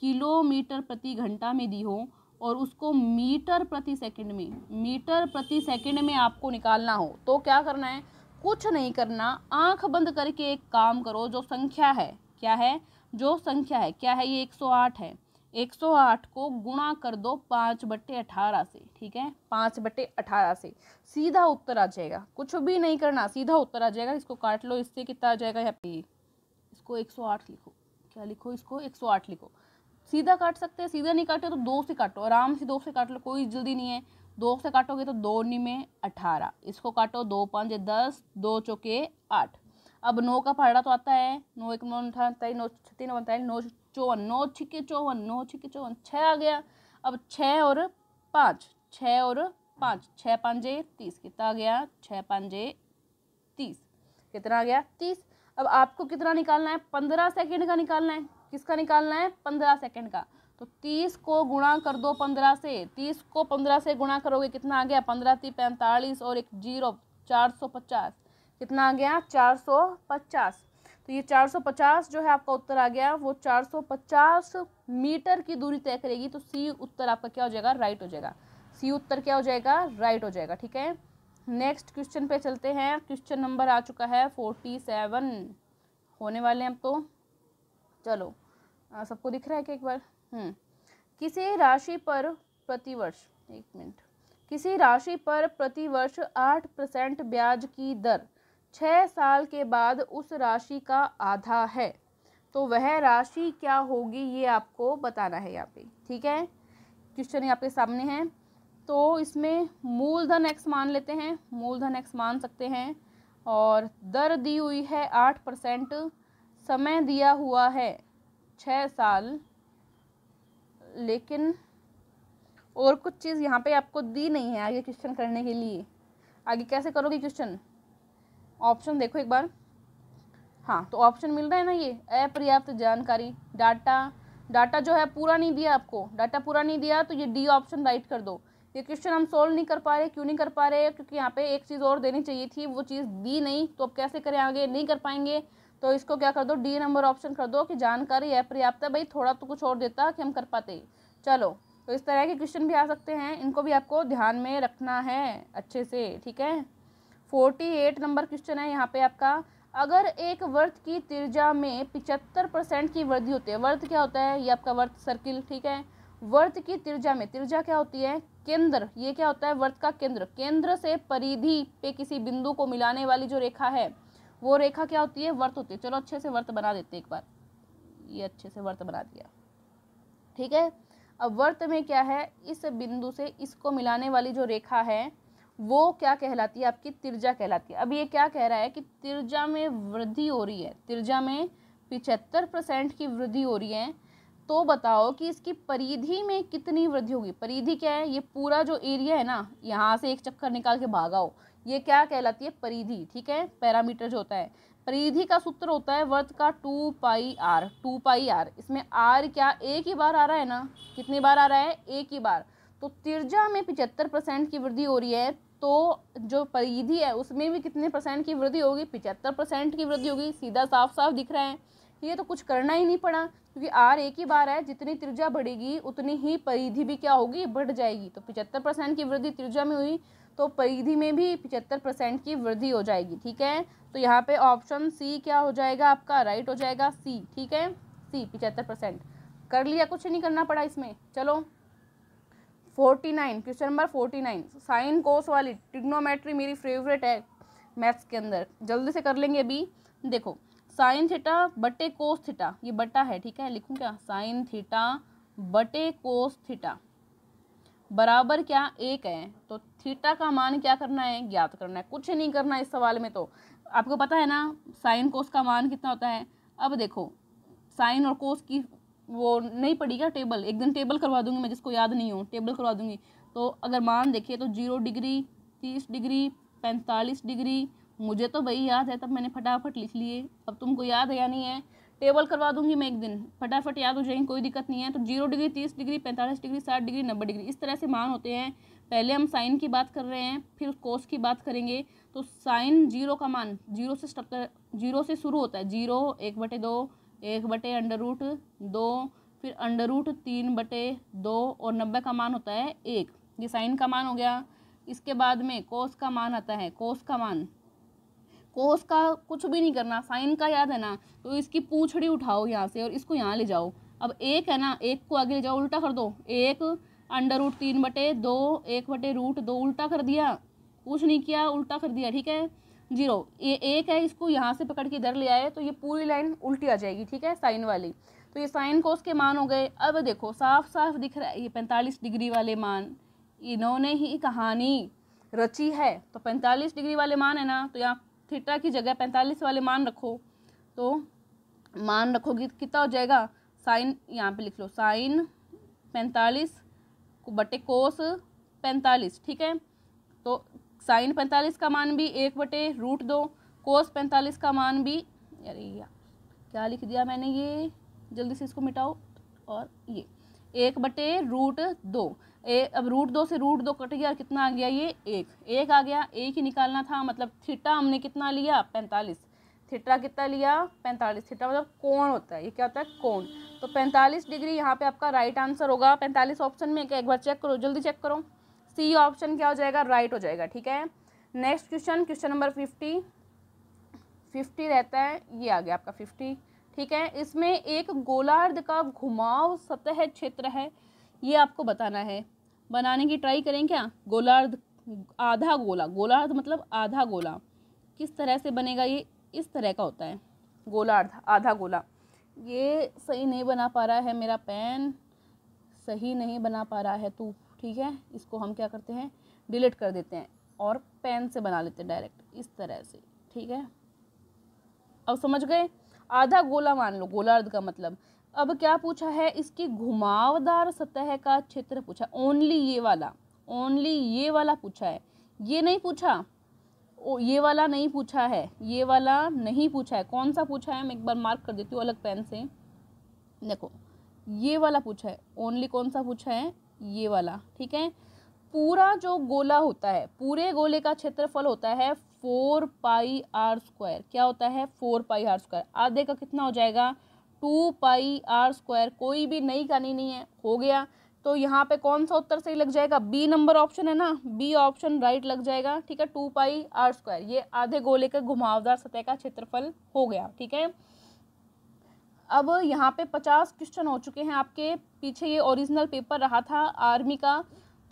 किलोमीटर प्रति घंटा में दी हो और उसको मीटर प्रति सेकंड में मीटर प्रति सेकंड में आपको निकालना हो तो क्या करना है कुछ नहीं करना आंख बंद करके एक काम करो जो संख्या है क्या है जो संख्या है क्या है ये 108 है 108 को गुणा कर दो पाँच बट्टे अठारह से ठीक है पाँच बट्टे अठारह से सीधा उत्तर आ जाएगा कुछ भी नहीं करना सीधा उत्तर आ जाएगा इसको काट लो इससे कितना आ जाएगा यहाँ पे इसको 108 लिखो क्या लिखो इसको 108 लिखो सीधा काट सकते हैं सीधा नहीं काटे तो दो से काटो आराम से दो से काट लो कोई जल्दी नहीं है दो से काटोगे तो दो नी में अठारह इसको काटो दो पाँच दस दो चौके आठ अब नौ का पहाड़ा तो आता है नौ एक नौ अठाई नौ छत्तीस नौ पैंतालीस नौ चौवन नौ छिक्के चौवन नौ छिक्के चौवन छः आ गया अब छः और पाँच छः और पाँच छः पाँचे तीस कितना आ गया छः पाँचे तीस कितना आ गया तीस अब आपको कितना निकालना है पंद्रह सेकेंड का निकालना है किसका निकालना है पंद्रह सेकेंड का तो तीस को गुणा कर दो पंद्रह से तीस को पंद्रह से गुणा करोगे कितना आ गया पंद्रह ती पैंतालीस और एक जीरो चार सौ पचास कितना आ गया चार सौ पचास तो ये चार सौ पचास जो है आपका उत्तर आ गया वो चार सौ पचास मीटर की दूरी तय करेगी तो सी उत्तर आपका क्या हो जाएगा राइट हो जाएगा सी उत्तर क्या हो जाएगा राइट हो जाएगा ठीक है नेक्स्ट क्वेश्चन पे चलते हैं क्वेश्चन नंबर आ चुका है सेवन होने वाले हैं अब तो चलो सबको दिख रहा है कि एक बार हम्म, किसी राशि पर प्रतिवर्ष एक मिनट किसी राशि पर प्रतिवर्ष आठ परसेंट ब्याज की दर छः साल के बाद उस राशि का आधा है तो वह राशि क्या होगी ये आपको बताना है यहाँ पे ठीक है क्वेश्चन यहाँ पे सामने है तो इसमें मूलधन एक्स मान लेते हैं मूलधन एक्स मान सकते हैं और दर दी हुई है आठ परसेंट समय दिया हुआ है छः साल लेकिन और कुछ चीज़ यहाँ पे आपको दी नहीं है आगे क्वेश्चन करने के लिए आगे कैसे करोगे क्वेश्चन ऑप्शन देखो एक बार हाँ तो ऑप्शन मिल रहा है ना ये अपर्याप्त जानकारी डाटा डाटा जो है पूरा नहीं दिया आपको डाटा पूरा नहीं दिया तो ये डी ऑप्शन राइट कर दो ये क्वेश्चन हम सोल्व नहीं कर पा रहे क्यों नहीं कर पा रहे क्योंकि यहाँ पे एक चीज़ और देनी चाहिए थी वो चीज़ दी नहीं तो अब कैसे करें आगे नहीं कर पाएंगे तो इसको क्या कर दो डी नंबर ऑप्शन कर दो कि जानकारी है पर्याप्त है भाई थोड़ा तो कुछ और देता कि हम कर पाते चलो तो इस तरह के क्वेश्चन भी आ सकते हैं इनको भी आपको ध्यान में रखना है अच्छे से ठीक है फोर्टी एट नंबर क्वेश्चन है यहाँ पे आपका अगर एक वर्त की तिरजा में पिचहत्तर परसेंट की वृद्धि होती है वर्त क्या होता है ये आपका वर्त सर्किल ठीक है वर्त की तिरजा में तिरजा क्या होती है केंद्र ये क्या होता है वर्त का केंद्र केंद्र से परिधि पे किसी बिंदु को मिलाने वाली जो रेखा है वो रेखा क्या होती है वर्त होती है चलो अच्छे से वर्त बना देते एक बार ये अच्छे से वर्त बना दिया ठीक है अब वर्त में क्या है इस बिंदु से इसको मिलाने वाली जो रेखा है वो क्या कहलाती है आपकी तिरजा कहलाती है अब ये क्या कह रहा है कि तिरजा में वृद्धि हो रही है तिरजा में पिचहत्तर परसेंट की वृद्धि हो रही है तो बताओ कि इसकी परिधि में कितनी वृद्धि होगी परिधि क्या है ये पूरा जो एरिया है ना यहाँ से एक चक्कर निकाल के भागा हो ये क्या कहलाती है परिधि ठीक है पैरामीटर जो होता है परिधि का सूत्र होता है वर्त का two pi R two pi R इसमें आर क्या एक ही बार आ रहा है ना कितनी बार आ रहा है एक ही बार तो तिरजा में पिचहत्तर परसेंट की वृद्धि हो रही है तो जो परिधि है उसमें भी कितने परसेंट की वृद्धि होगी पिचहत्तर परसेंट की वृद्धि होगी सीधा साफ साफ दिख रहा है ये तो कुछ करना ही नहीं पड़ा क्योंकि आर एक ही बार है जितनी त्रिज्या बढ़ेगी उतनी ही परिधि भी क्या होगी बढ़ जाएगी तो पिचहत्तर परसेंट की वृद्धि त्रिज्या में हुई तो परिधि में भी पिचहत्तर परसेंट की वृद्धि हो जाएगी ठीक है तो यहाँ पे ऑप्शन सी क्या हो जाएगा आपका राइट हो जाएगा सी ठीक है सी पिचहत्तर परसेंट कर लिया कुछ नहीं करना पड़ा इसमें चलो forty nine question number forty nine sine cos वाली टिग्नोमेट्री मेरी फेवरेट है मैथ्स के अंदर जल्दी से कर लेंगे अभी देखो साइन थीटा बटे कोस थीटा ये बटा है ठीक है लिखूँ क्या साइन थीटा बटे कोस थीटा बराबर क्या एक है तो थीटा का मान क्या करना है ज्ञात करना है कुछ नहीं करना इस सवाल में तो आपको पता है ना साइन कोस का मान कितना होता है अब देखो साइन और कोस की वो नहीं पड़ी क्या टेबल एक दिन टेबल करवा दूंगी मैं जिसको याद नहीं हूँ टेबल करवा दूंगी तो अगर मान देखिए तो जीरो डिग्री तीस डिग्री पैंतालीस डिग्री मुझे तो वही याद है तब मैंने फटाफट लिख लिए अब तुमको याद है या नहीं है टेबल करवा दूंगी मैं एक दिन फटाफट याद हो जाएंगे कोई दिक्कत नहीं है तो जीरो डिग्री तीस डिग्री पैंतालीस डिग्री साठ डिग्री नब्बे डिग्री इस तरह से मान होते हैं पहले हम साइन की बात कर रहे हैं फिर कोस की बात करेंगे तो साइन जीरो का मान जीरो से सत्तर जीरो से शुरू होता है जीरो एक बटे दो एक बटे अंडर रूट दो फिर अंडर रूट तीन बटे दो और नब्बे का मान होता है एक ये साइन का मान हो गया इसके बाद में कोस का मान आता है कोस का मान कोस का कुछ भी नहीं करना साइन का याद है ना तो इसकी पूछड़ी उठाओ यहाँ से और इसको यहाँ ले जाओ अब एक है ना एक को आगे ले जाओ उल्टा कर दो एक अंडर रूट तीन बटे दो एक बटे रूट दो उल्टा कर दिया कुछ नहीं किया उल्टा कर दिया ठीक है जीरो ये एक है इसको यहाँ से पकड़ के इधर ले आए तो ये पूरी लाइन उल्टी आ जाएगी ठीक है साइन वाली तो ये साइन कोस के मान हो गए अब देखो साफ साफ दिख रहा है ये पैंतालीस डिग्री वाले मान इन्होंने ही कहानी रची है तो पैंतालीस डिग्री वाले मान है ना तो यहाँ थीटा की जगह पैंतालीस वाले मान रखो तो मान रखोगे कितना हो जाएगा साइन यहाँ पे लिख लो साइन पैंतालीस बटे कोस पैंतालीस ठीक है तो साइन पैंतालीस का मान भी एक बटे रूट दो कोस पैंतालीस का मान भी अरे या क्या लिख दिया मैंने ये जल्दी से इसको मिटाओ और ये एक बटे रूट दो ए अब रूट दो से रूट दो कट गया और कितना आ गया ये एक एक आ गया एक ही निकालना था मतलब थीटा हमने कितना लिया पैंतालीस थीटा कितना लिया पैंतालीस थीटा मतलब कोण होता है ये क्या होता है कोण तो पैंतालीस डिग्री यहाँ पे आपका राइट आंसर होगा पैंतालीस ऑप्शन में एक बार चेक करो जल्दी चेक करो सी ऑप्शन क्या हो जाएगा राइट हो जाएगा ठीक है next question question number fifty fifty रहता है ये आ गया आपका फिफ्टी ठीक है इसमें एक गोलार्ध का घुमाव सतह क्षेत्र है ये आपको बताना है बनाने की ट्राई करें क्या गोलार्ध आधा गोला गोलार्ध मतलब आधा गोला किस तरह से बनेगा ये इस तरह का होता है गोलार्ध आधा गोला ये सही नहीं बना पा रहा है मेरा पेन सही नहीं बना पा रहा है तो ठीक है इसको हम क्या करते हैं डिलीट कर देते हैं और पेन से बना लेते हैं डायरेक्ट इस तरह से ठीक है अब समझ गए आधा गोला मान लो गोलार्ध का मतलब अब क्या पूछा है इसकी घुमावदार सतह का क्षेत्र पूछा ओनली ये वाला ओनली ये वाला पूछा है ये नहीं पूछा ओ, ये वाला नहीं पूछा है ये वाला नहीं पूछा है कौन सा पूछा है मैं एक बार मार्क कर देती हूँ अलग पेन से देखो ये वाला पूछा है ओनली कौन सा पूछा है ये वाला ठीक है पूरा जो गोला होता है पूरे गोले का क्षेत्रफल होता है फोर पाई आर स्क्वायर क्या होता है फोर पाई आर स्क्वायर आधे का कितना हो जाएगा टू पाई आर स्क्वायर कोई भी नई कहानी नहीं है हो गया तो यहाँ पे कौन सा उत्तर सही लग जाएगा बी नंबर ऑप्शन है ना बी ऑप्शन राइट लग जाएगा ठीक है टू पाई आर स्क्वायर ये आधे गोले का घुमावदार सतह का क्षेत्रफल हो गया ठीक है अब यहाँ पे पचास क्वेश्चन हो चुके हैं आपके पीछे ये ओरिजिनल पेपर रहा था आर्मी का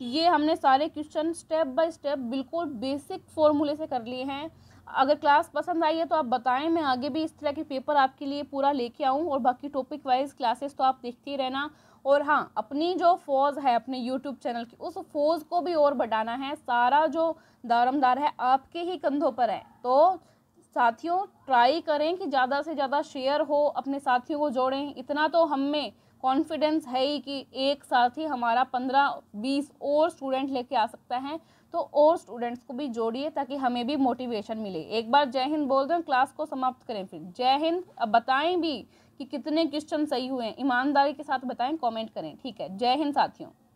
ये हमने सारे क्वेश्चन स्टेप बाय स्टेप बिल्कुल बेसिक फॉर्मूले से कर लिए हैं अगर क्लास पसंद आई है तो आप बताएं मैं आगे भी इस तरह के पेपर आपके लिए पूरा लेके आऊँ और बाकी टॉपिक वाइज क्लासेस तो आप देखते ही रहना और हाँ अपनी जो फौज है अपने यूट्यूब चैनल की उस फौज को भी और बढ़ाना है सारा जो दारमदार है आपके ही कंधों पर है तो साथियों ट्राई करें कि ज़्यादा से ज़्यादा शेयर हो अपने साथियों को जोड़ें इतना तो हम में कॉन्फिडेंस है ही कि एक साथ ही हमारा पंद्रह बीस और स्टूडेंट लेके आ सकता है तो और स्टूडेंट्स को भी जोड़िए ताकि हमें भी मोटिवेशन मिले एक बार जय हिंद बोल दें क्लास को समाप्त करें फिर जय हिंद अब बताएं भी कि कितने क्वेश्चन सही हुए हैं ईमानदारी के साथ बताएं कमेंट करें ठीक है जय हिंद साथियों